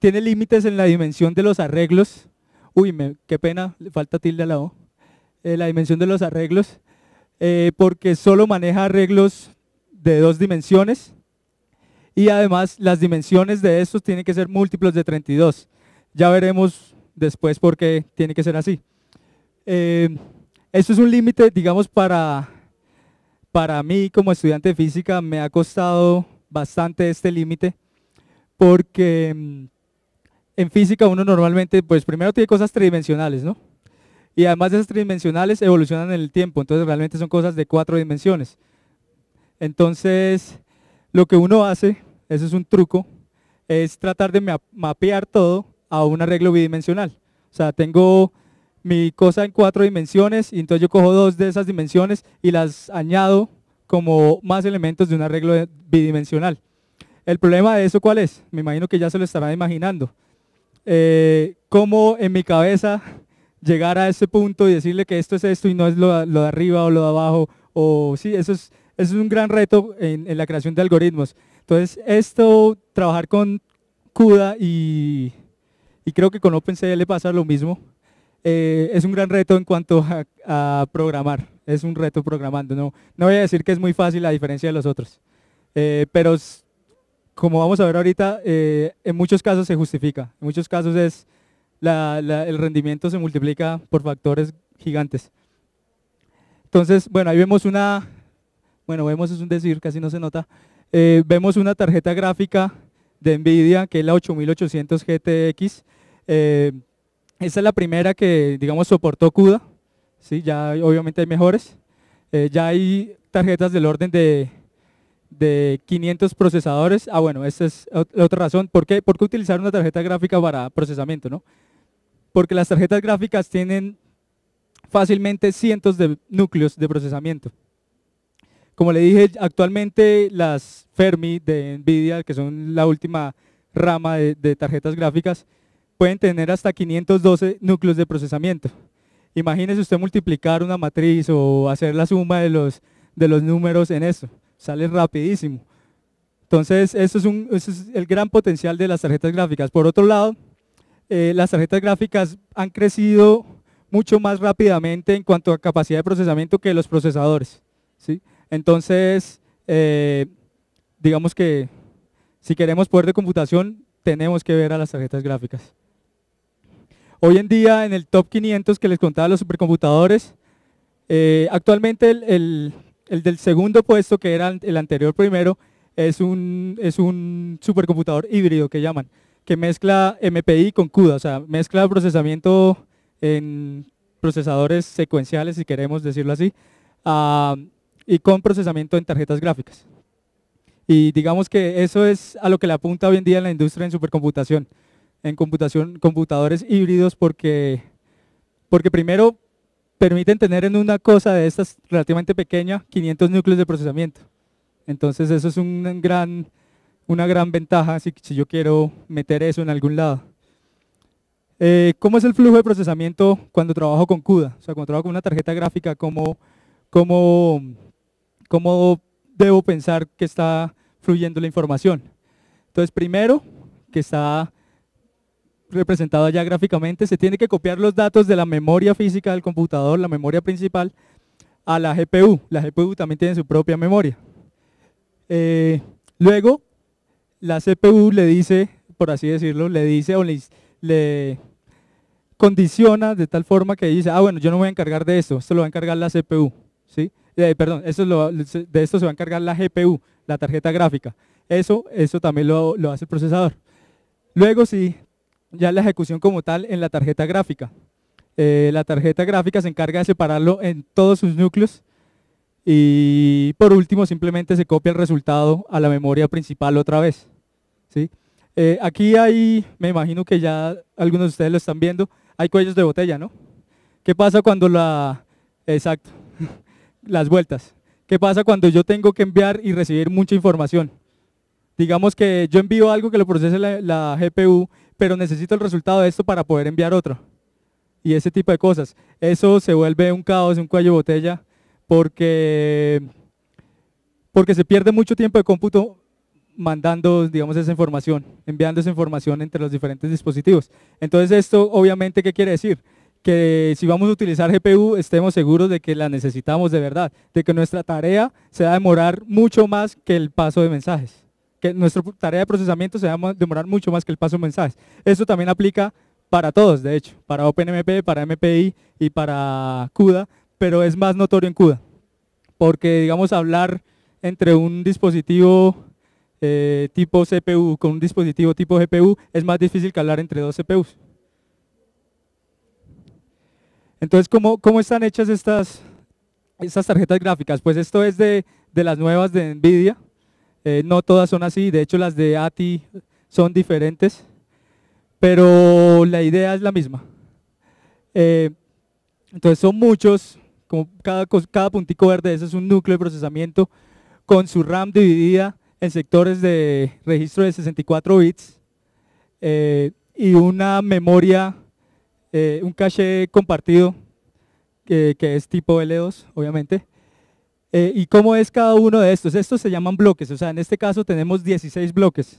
tiene límites en la dimensión de los arreglos, uy, qué pena, le falta tilde a la O, eh, la dimensión de los arreglos, eh, porque solo maneja arreglos de dos dimensiones y además las dimensiones de estos tienen que ser múltiplos de 32. Ya veremos después por qué tiene que ser así. Eh, esto es un límite, digamos, para, para mí como estudiante de física me ha costado bastante este límite porque mm, en física uno normalmente, pues primero tiene cosas tridimensionales, ¿no? Y además de esas tridimensionales evolucionan en el tiempo, entonces realmente son cosas de cuatro dimensiones. Entonces, lo que uno hace, eso es un truco, es tratar de mapear todo a un arreglo bidimensional. O sea, tengo mi cosa en cuatro dimensiones y entonces yo cojo dos de esas dimensiones y las añado como más elementos de un arreglo bidimensional. El problema de eso, ¿cuál es? Me imagino que ya se lo estarán imaginando. Eh, cómo en mi cabeza llegar a ese punto y decirle que esto es esto y no es lo, de arriba o lo de abajo. O sí, eso es, es un gran reto en, la creación de algoritmos. Entonces, esto, trabajar con CUDA y, creo que con OpenCL pasa lo mismo. Eh, es un gran reto en cuanto a, programar. Es un reto programando. No, no voy a decir que es muy fácil a diferencia de los otros. Eh, pero como vamos a ver ahorita, eh, en muchos casos se justifica. En muchos casos es el rendimiento se multiplica por factores gigantes. Entonces, bueno, ahí vemos una, bueno, vemos es un decir, casi no se nota, eh, vemos una tarjeta gráfica de NVIDIA, que es la 8800 GTX. Eh, esa es la primera que, digamos, soportó CUDA. ¿sí? Ya obviamente hay mejores. ya hay tarjetas del orden de de 500 procesadores. Ah, bueno, esta es la otra razón. ¿Por qué? ¿Por qué utilizar una tarjeta gráfica para procesamiento? ¿no? Porque las tarjetas gráficas tienen fácilmente cientos de núcleos de procesamiento. Como le dije, actualmente las Fermi de NVIDIA, que son la última rama de, tarjetas gráficas, pueden tener hasta 512 núcleos de procesamiento. Imagínese usted multiplicar una matriz o hacer la suma de los, de los números en eso sale rapidísimo. Entonces, eso es, el gran potencial de las tarjetas gráficas. Por otro lado, eh, las tarjetas gráficas han crecido mucho más rápidamente en cuanto a capacidad de procesamiento que los procesadores. ¿sí? Entonces, eh, digamos que si queremos poder de computación, tenemos que ver a las tarjetas gráficas. Hoy en día, en el top 500 que les contaba los supercomputadores, eh, actualmente el, el del segundo puesto, que era el anterior primero, es un, es un supercomputador híbrido que llaman, que mezcla MPI con CUDA, o sea, mezcla procesamiento en procesadores secuenciales, si queremos decirlo así, ah, y con procesamiento en tarjetas gráficas. Y digamos que eso es a lo que le apunta hoy en día la industria en supercomputación, en computación, computadores híbridos, porque, porque primero permiten tener en una cosa de estas relativamente pequeña 500 núcleos de procesamiento. Entonces eso es un gran, una gran ventaja si, si, yo quiero meter eso en algún lado. Eh, ¿Cómo es el flujo de procesamiento cuando trabajo con CUDA? O sea, cuando trabajo con una tarjeta gráfica, ¿cómo, cómo debo pensar que está fluyendo la información? Entonces, primero, que está representado ya gráficamente, se tiene que copiar los datos de la memoria física del computador, la memoria principal, a la GPU. La GPU también tiene su propia memoria. Eh, luego, la CPU le dice, por así decirlo, le dice o le, condiciona de tal forma que dice, ah, bueno, yo no voy a encargar de esto, esto lo va a encargar la CPU. ¿sí? Eh, perdón, eso de esto se va a encargar la GPU, la tarjeta gráfica. Eso, eso también lo, lo hace el procesador. Luego, si ya la ejecución como tal en la tarjeta gráfica. Eh, la tarjeta gráfica se encarga de separarlo en todos sus núcleos y por último simplemente se copia el resultado a la memoria principal otra vez. ¿sí? Eh, aquí hay, me imagino que ya algunos de ustedes lo están viendo, hay cuellos de botella, ¿no? ¿Qué pasa cuando la... Exacto, las vueltas. ¿Qué pasa cuando yo tengo que enviar y recibir mucha información? Digamos que yo envío algo que lo procese la GPU pero necesito el resultado de esto para poder enviar otro. Y ese tipo de cosas. Eso se vuelve un caos, un cuello botella, porque, porque se pierde mucho tiempo de cómputo mandando, digamos, esa información, enviando esa información entre los diferentes dispositivos. Entonces, esto obviamente, ¿qué quiere decir? Que si vamos a utilizar GPU, estemos seguros de que la necesitamos de verdad, de que nuestra tarea se va a demorar mucho más que el paso de mensajes que nuestra tarea de procesamiento se va a demorar mucho más que el paso de mensajes. Eso también aplica para todos, de hecho, para OpenMP, para MPI y para CUDA, pero es más notorio en CUDA, porque digamos hablar entre un dispositivo eh, tipo CPU con un dispositivo tipo GPU es más difícil que hablar entre dos CPUs. Entonces, ¿cómo, están hechas estas, estas tarjetas gráficas? Pues esto es de, de las nuevas de NVIDIA, eh, no todas son así, de hecho las de ATI son diferentes, pero la idea es la misma. Eh, entonces son muchos, como cada, puntico verde, ese es un núcleo de procesamiento con su RAM dividida en sectores de registro de 64 bits eh, y una memoria, un caché compartido que es tipo L2, obviamente, eh, ¿Y cómo es cada uno de estos? Estos se llaman bloques, o sea, en este caso tenemos 16 bloques.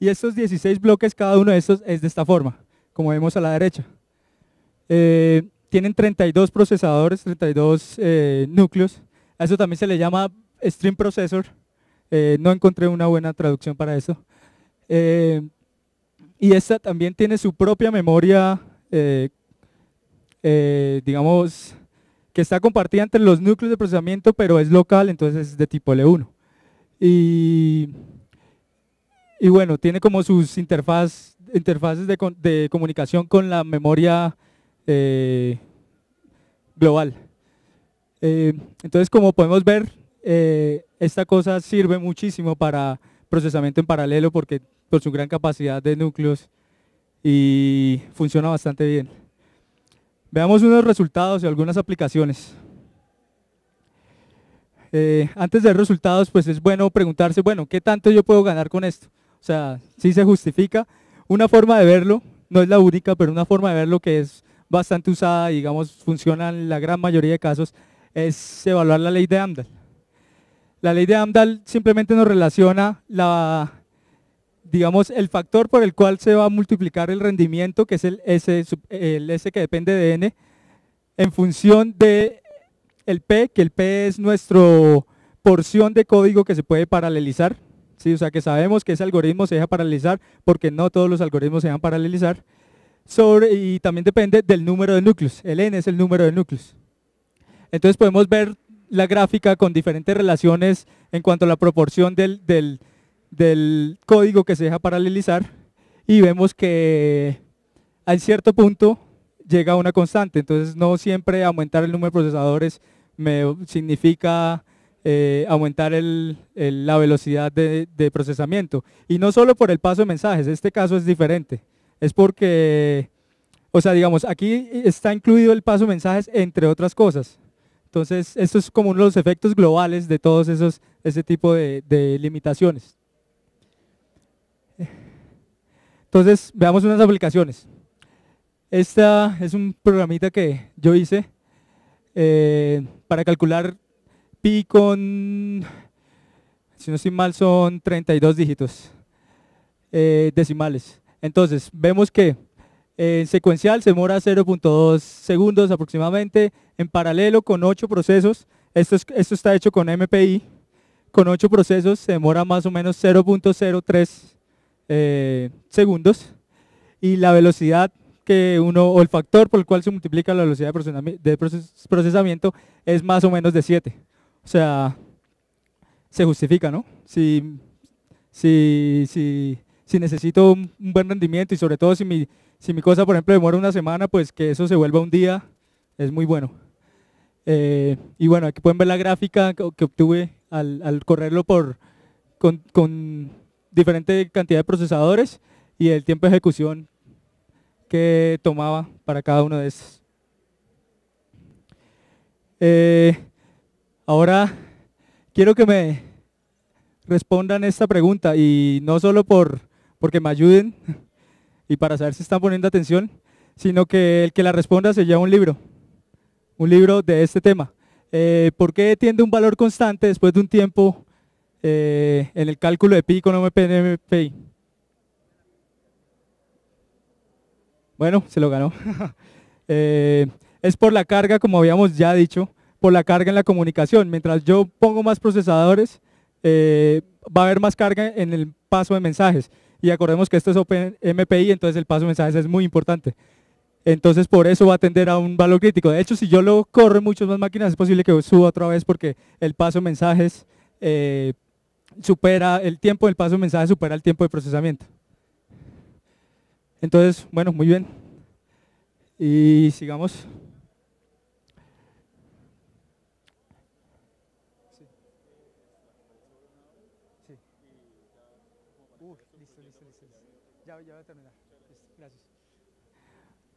Y estos 16 bloques, cada uno de estos es de esta forma, como vemos a la derecha. Eh, tienen 32 procesadores, 32 eh, núcleos. A eso también se le llama Stream Processor. no encontré una buena traducción para eso. y esta también tiene su propia memoria, digamos, que está compartida entre los núcleos de procesamiento, pero es local, entonces es de tipo L1. Y, bueno, tiene como sus interfaces de, comunicación con la memoria eh, global. Eh, entonces, como podemos ver, eh, esta cosa sirve muchísimo para procesamiento en paralelo porque por su gran capacidad de núcleos y funciona bastante bien. Veamos unos resultados y algunas aplicaciones. Eh, antes de resultados, pues es bueno preguntarse, bueno, ¿qué tanto yo puedo ganar con esto? O sea, sí se justifica. Una forma de verlo, no es la única, pero una forma de verlo que es bastante usada, y digamos, funciona en la gran mayoría de casos, es evaluar la ley de AMDAL. La ley de AMDAL simplemente nos relaciona la digamos, el factor por el cual se va a multiplicar el rendimiento, que es el S, el S que depende de N, en función de el P, que el P es nuestra porción de código que se puede paralelizar, ¿sí? o sea que sabemos que ese algoritmo se deja paralelizar porque no todos los algoritmos se dejan paralelizar, y también depende del número de núcleos, el N es el número de núcleos. Entonces podemos ver la gráfica con diferentes relaciones en cuanto a la proporción del del código que se deja paralelizar y vemos que al cierto punto llega una constante. Entonces no siempre aumentar el número de procesadores me significa eh, aumentar la velocidad de, procesamiento. Y no solo por el paso de mensajes, este caso es diferente. Es porque, o sea, digamos, aquí está incluido el paso de mensajes entre otras cosas. Entonces, esto es como uno de los efectos globales de todos esos, ese tipo de limitaciones. Entonces, veamos unas aplicaciones. Esta es un programita que yo hice eh, para calcular pi con, si no estoy mal, son 32 dígitos eh, decimales. Entonces, vemos que eh, en secuencial se demora 0.2 segundos aproximadamente, en paralelo con 8 procesos, esto, esto está hecho con MPI, con 8 procesos se demora más o menos 0.03 eh, segundos y la velocidad que uno, o el factor por el cual se multiplica la velocidad de procesamiento es más o menos de 7. O sea, se justifica, ¿no? Si, si, si, si necesito un, buen rendimiento y sobre todo si mi, si mi cosa, por ejemplo, demora una semana, pues que eso se vuelva un día, es muy bueno. Eh, y bueno, aquí pueden ver la gráfica que, obtuve al, al correrlo por, con, con diferente cantidad de procesadores y el tiempo de ejecución que tomaba para cada uno de esos. Eh, ahora quiero que me respondan esta pregunta y no solo por, porque me ayuden y para saber si están poniendo atención, sino que el que la responda se un libro, un libro de este tema. Eh, ¿Por qué tiende un valor constante después de un tiempo eh, en el cálculo de PI con MPI. Bueno, se lo ganó. Eh, es por la carga, como habíamos ya dicho, por la carga en la comunicación. Mientras yo pongo más procesadores, eh, va a haber más carga en el paso de mensajes. Y acordemos que esto es Open MPI, entonces el paso de mensajes es muy importante. Entonces por eso va a tender a un valor crítico. De hecho, si yo lo corro en muchas más máquinas, es posible que suba otra vez porque el paso de mensajes supera el tiempo del paso de mensaje supera el tiempo de procesamiento. Entonces, bueno, muy bien. Y sigamos.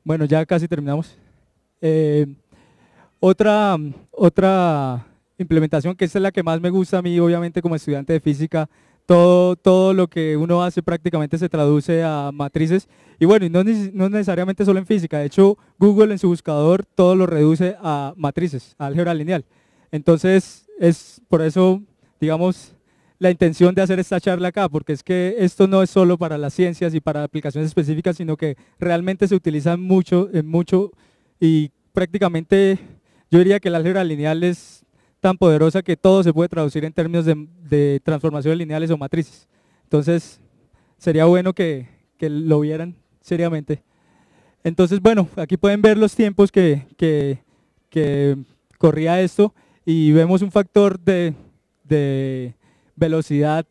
Bueno, ya casi terminamos. Eh, otra, otra implementación, que es la que más me gusta a mí, obviamente como estudiante de física, todo, todo lo que uno hace prácticamente se traduce a matrices. Y bueno, no, necesariamente solo en física, de hecho Google en su buscador todo lo reduce a matrices, a álgebra lineal. Entonces, es por eso, digamos, la intención de hacer esta charla acá, porque es que esto no es solo para las ciencias y para aplicaciones específicas, sino que realmente se utiliza mucho, en eh, mucho, y prácticamente yo diría que el álgebra lineal es tan poderosa que todo se puede traducir en términos de, transformaciones lineales o matrices. Entonces, sería bueno que, lo vieran seriamente. Entonces, bueno, aquí pueden ver los tiempos que, corría esto y vemos un factor de, velocidad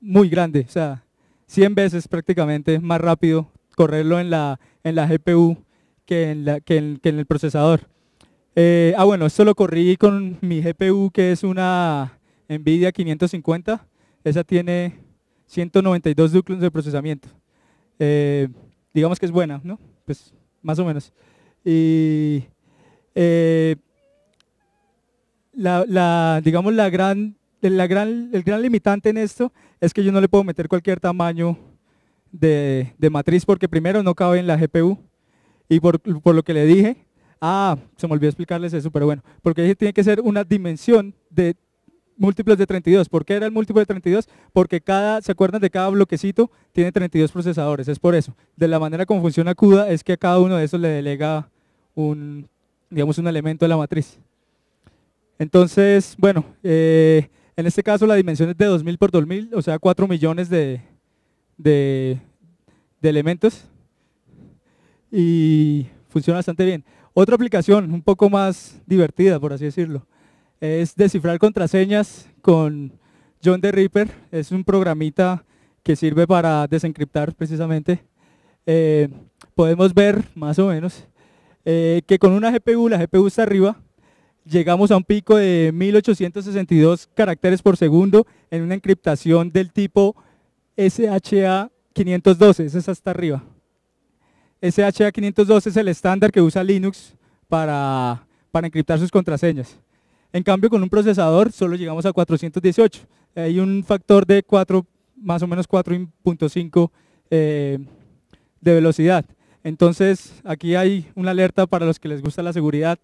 muy grande, o sea, 100 veces prácticamente más rápido correrlo en la, GPU que en el procesador. Eh, ah, bueno, esto lo corrí con mi GPU, que es una NVIDIA 550. Esa tiene 192 núcleos de procesamiento. Eh, digamos que es buena, ¿no? Pues más o menos. Y eh, la, digamos, la gran, la gran, el gran limitante en esto es que yo no le puedo meter cualquier tamaño de, matriz porque primero no cabe en la GPU y por lo que le dije, Ah, se me olvidó explicarles eso, pero bueno, porque tiene que ser una dimensión de múltiplos de 32. ¿Por qué era el múltiplo de 32? Porque cada, ¿se acuerdan de cada bloquecito? Tiene 32 procesadores, es por eso. De la manera como funciona CUDA es que a cada uno de esos le delega un, digamos, un elemento de la matriz. Entonces, bueno, eh, en este caso la dimensión es de 2000 por 2000, o sea, 4 millones de elementos. Y funciona bastante bien. Otra aplicación un poco más divertida, por así decirlo, es descifrar contraseñas con John the Ripper. Es un programita que sirve para desencriptar precisamente. Eh, podemos ver más o menos eh, que con una GPU, la GPU está arriba, llegamos a un pico de 1862 caracteres por segundo en una encriptación del tipo SHA 512, esa está hasta arriba sha 512 es el estándar que usa Linux para, encriptar sus contraseñas. En cambio, con un procesador solo llegamos a 418. Hay un factor de 4, más o menos 4.5 eh, de velocidad. Entonces, aquí hay una alerta para los que les gusta la seguridad.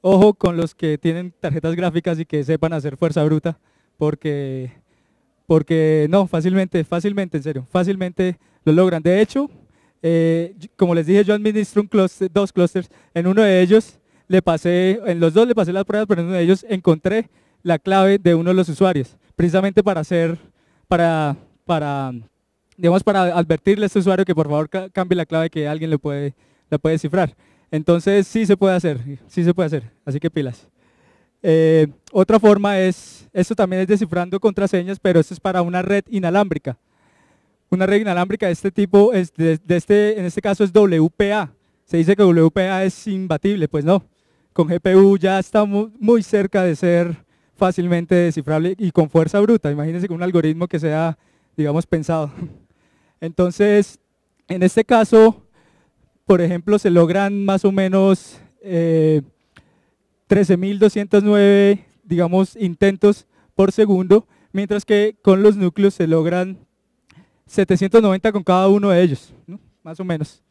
Ojo con los que tienen tarjetas gráficas y que sepan hacer fuerza bruta, porque, porque no, fácilmente, fácilmente, en serio, fácilmente lo logran. De hecho, eh, como les dije, yo administro dos clusters. En uno de ellos le pasé, en los dos le pasé las pruebas, pero en uno de ellos encontré la clave de uno de los usuarios, precisamente para hacer, para, digamos, para advertirle a este usuario que por favor cambie la clave que alguien le puede, la puede descifrar. Entonces sí se puede hacer, sí se puede hacer, así que pilas. Eh, otra forma es, esto también es descifrando contraseñas, pero esto es para una red inalámbrica una red inalámbrica de este tipo, de, este, en este caso es WPA. Se dice que WPA es imbatible, pues no. Con GPU ya estamos muy cerca de ser fácilmente descifrable y con fuerza bruta. Imagínense con un algoritmo que sea, digamos, pensado. Entonces, en este caso, por ejemplo, se logran más o menos 13.209, eh, digamos, intentos por segundo, mientras que con los núcleos se logran 790 con cada uno de ellos, más o menos.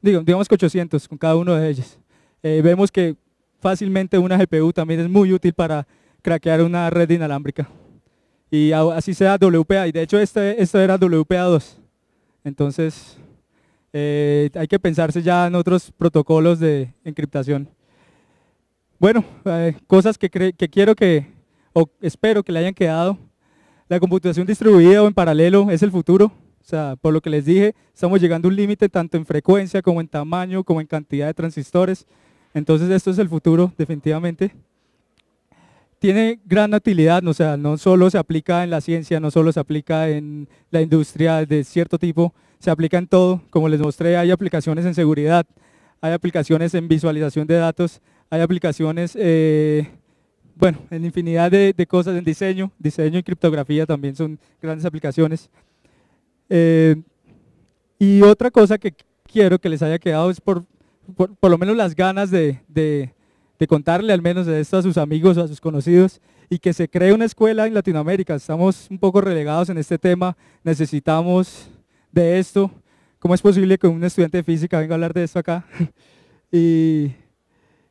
Digo, digamos que 800 con cada uno de ellos. Eh, vemos que fácilmente una GPU también es muy útil para craquear una red inalámbrica. Y así sea WPA, y de hecho este, esto era WPA2. Entonces, eh, hay que pensarse ya en otros protocolos de encriptación. Bueno, eh, cosas que, que quiero que, o espero que le hayan quedado la computación distribuida o en paralelo es el futuro. O sea, por lo que les dije, estamos llegando a un límite tanto en frecuencia como en tamaño, como en cantidad de transistores. Entonces esto es el futuro, definitivamente. Tiene gran utilidad, o sea, no solo se aplica en la ciencia, no solo se aplica en la industria de cierto tipo, se aplica en todo. Como les mostré, hay aplicaciones en seguridad, hay aplicaciones en visualización de datos, hay aplicaciones eh, bueno, en infinidad de, cosas, en diseño, diseño y criptografía también son grandes aplicaciones. Eh, y otra cosa que quiero que les haya quedado es por, por, lo menos las ganas de, contarle al menos de esto a sus amigos a sus conocidos y que se cree una escuela en Latinoamérica. Estamos un poco relegados en este tema, necesitamos de esto. ¿Cómo es posible que un estudiante de física venga a hablar de esto acá? y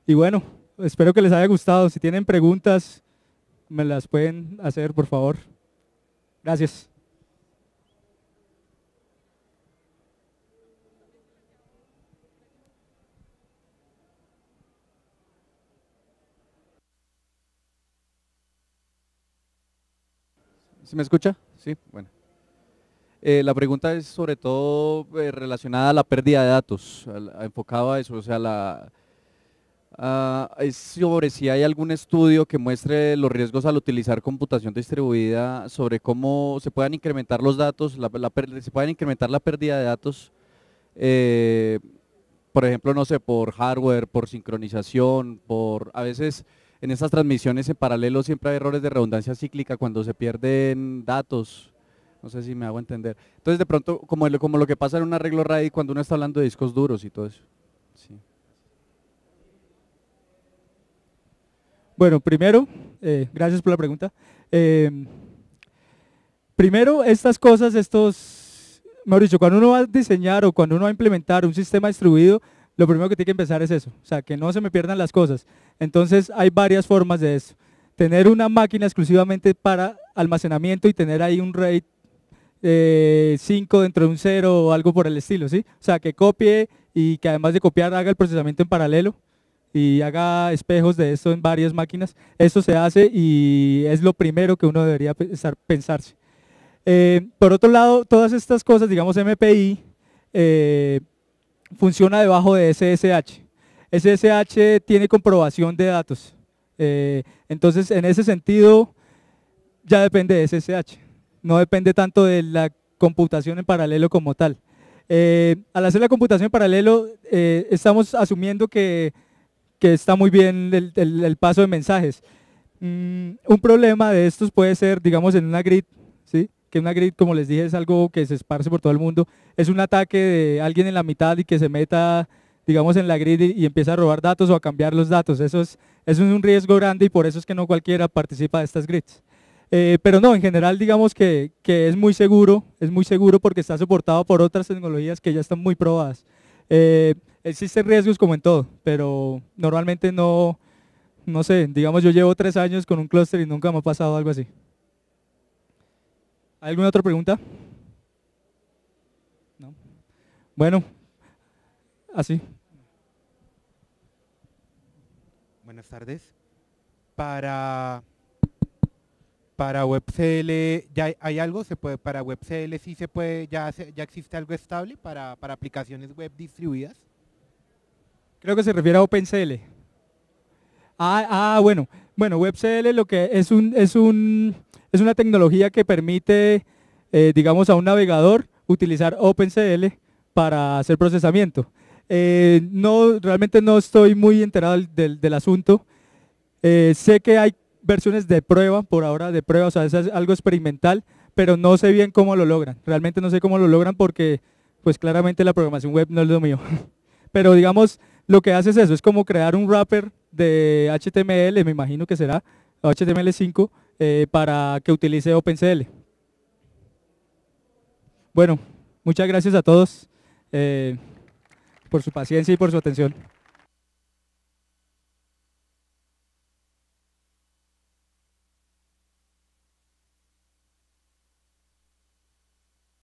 bueno, espero que les haya gustado. Si tienen preguntas, me las pueden hacer, por favor. Gracias. ¿Se me escucha? Sí, bueno. Eh, la pregunta es sobre todo eh, relacionada a la pérdida de datos, enfocado a eso, o sea, la, Ah, es sobre si hay algún estudio que muestre los riesgos al utilizar computación distribuida, sobre cómo se puedan incrementar los datos, se pueden incrementar la pérdida de datos, eh, por ejemplo, no sé, por hardware, por sincronización, por a veces en estas transmisiones en paralelo siempre hay errores de redundancia cíclica cuando se pierden datos. No sé si me hago entender. Entonces, de pronto, como, como lo que pasa en un arreglo RAID cuando uno está hablando de discos duros y todo eso. Bueno, primero, eh, gracias por la pregunta. Em, primero, estas cosas, estos, mejor dicho, cuando uno va a diseñar o cuando uno va a implementar un sistema distribuido, lo primero que tiene que empezar es eso, o sea, que no se me pierdan las cosas. Entonces, hay varias formas de eso. Tener una máquina exclusivamente para almacenamiento y tener ahí un RAID 5 eh, dentro de un 0 o algo por el estilo, ¿sí? O sea, que copie y que además de copiar haga el procesamiento en paralelo y haga espejos de esto en varias máquinas. Eso se hace y es lo primero que uno debería pensar, pensarse. Eh, por otro lado, todas estas cosas, digamos MPI, eh, funciona debajo de SSH. SSH tiene comprobación de datos. Eh, entonces, en ese sentido, ya depende de SSH. No depende tanto de la computación en paralelo como tal. al hacer la computación en paralelo, estamos asumiendo que que está muy bien el, paso de mensajes. Mm, un problema de estos puede ser, digamos, en una grid, ¿sí? que una grid, como les dije, es algo que se esparce por todo el mundo. Es un ataque de alguien en la mitad y que se meta, digamos, en la grid y, empieza a robar datos o a cambiar los datos. Eso es, un riesgo grande y por eso es que no cualquiera participa de estas grids. Eh, pero no, en general digamos que, es muy seguro, es muy seguro porque está soportado por otras tecnologías que ya están muy probadas. Eh, existen riesgos como en todo, pero normalmente no, no sé, digamos yo llevo tres años con un clúster y nunca me ha pasado algo así. alguna otra pregunta? No. Bueno, así. Buenas tardes. Para, para WebCL, ¿ya hay algo? ¿Se puede, para WebCL sí se puede, ya, ya existe algo estable para aplicaciones web distribuidas? Creo que se refiere a OpenCL. Ah, ah, bueno. Bueno, WebCL lo que es un, es un es una tecnología que permite, eh, digamos, a un navegador utilizar OpenCL para hacer procesamiento. Eh, no, realmente no estoy muy enterado del, asunto. Eh, sé que hay versiones de prueba, por ahora de prueba, o sea, es algo experimental, pero no sé bien cómo lo logran. Realmente no sé cómo lo logran porque, pues claramente la programación web no es lo mío. Pero digamos, lo que hace es eso, es como crear un wrapper de HTML, me imagino que será, HTML5, eh, para que utilice OpenCL. Bueno, muchas gracias a todos eh, por su paciencia y por su atención.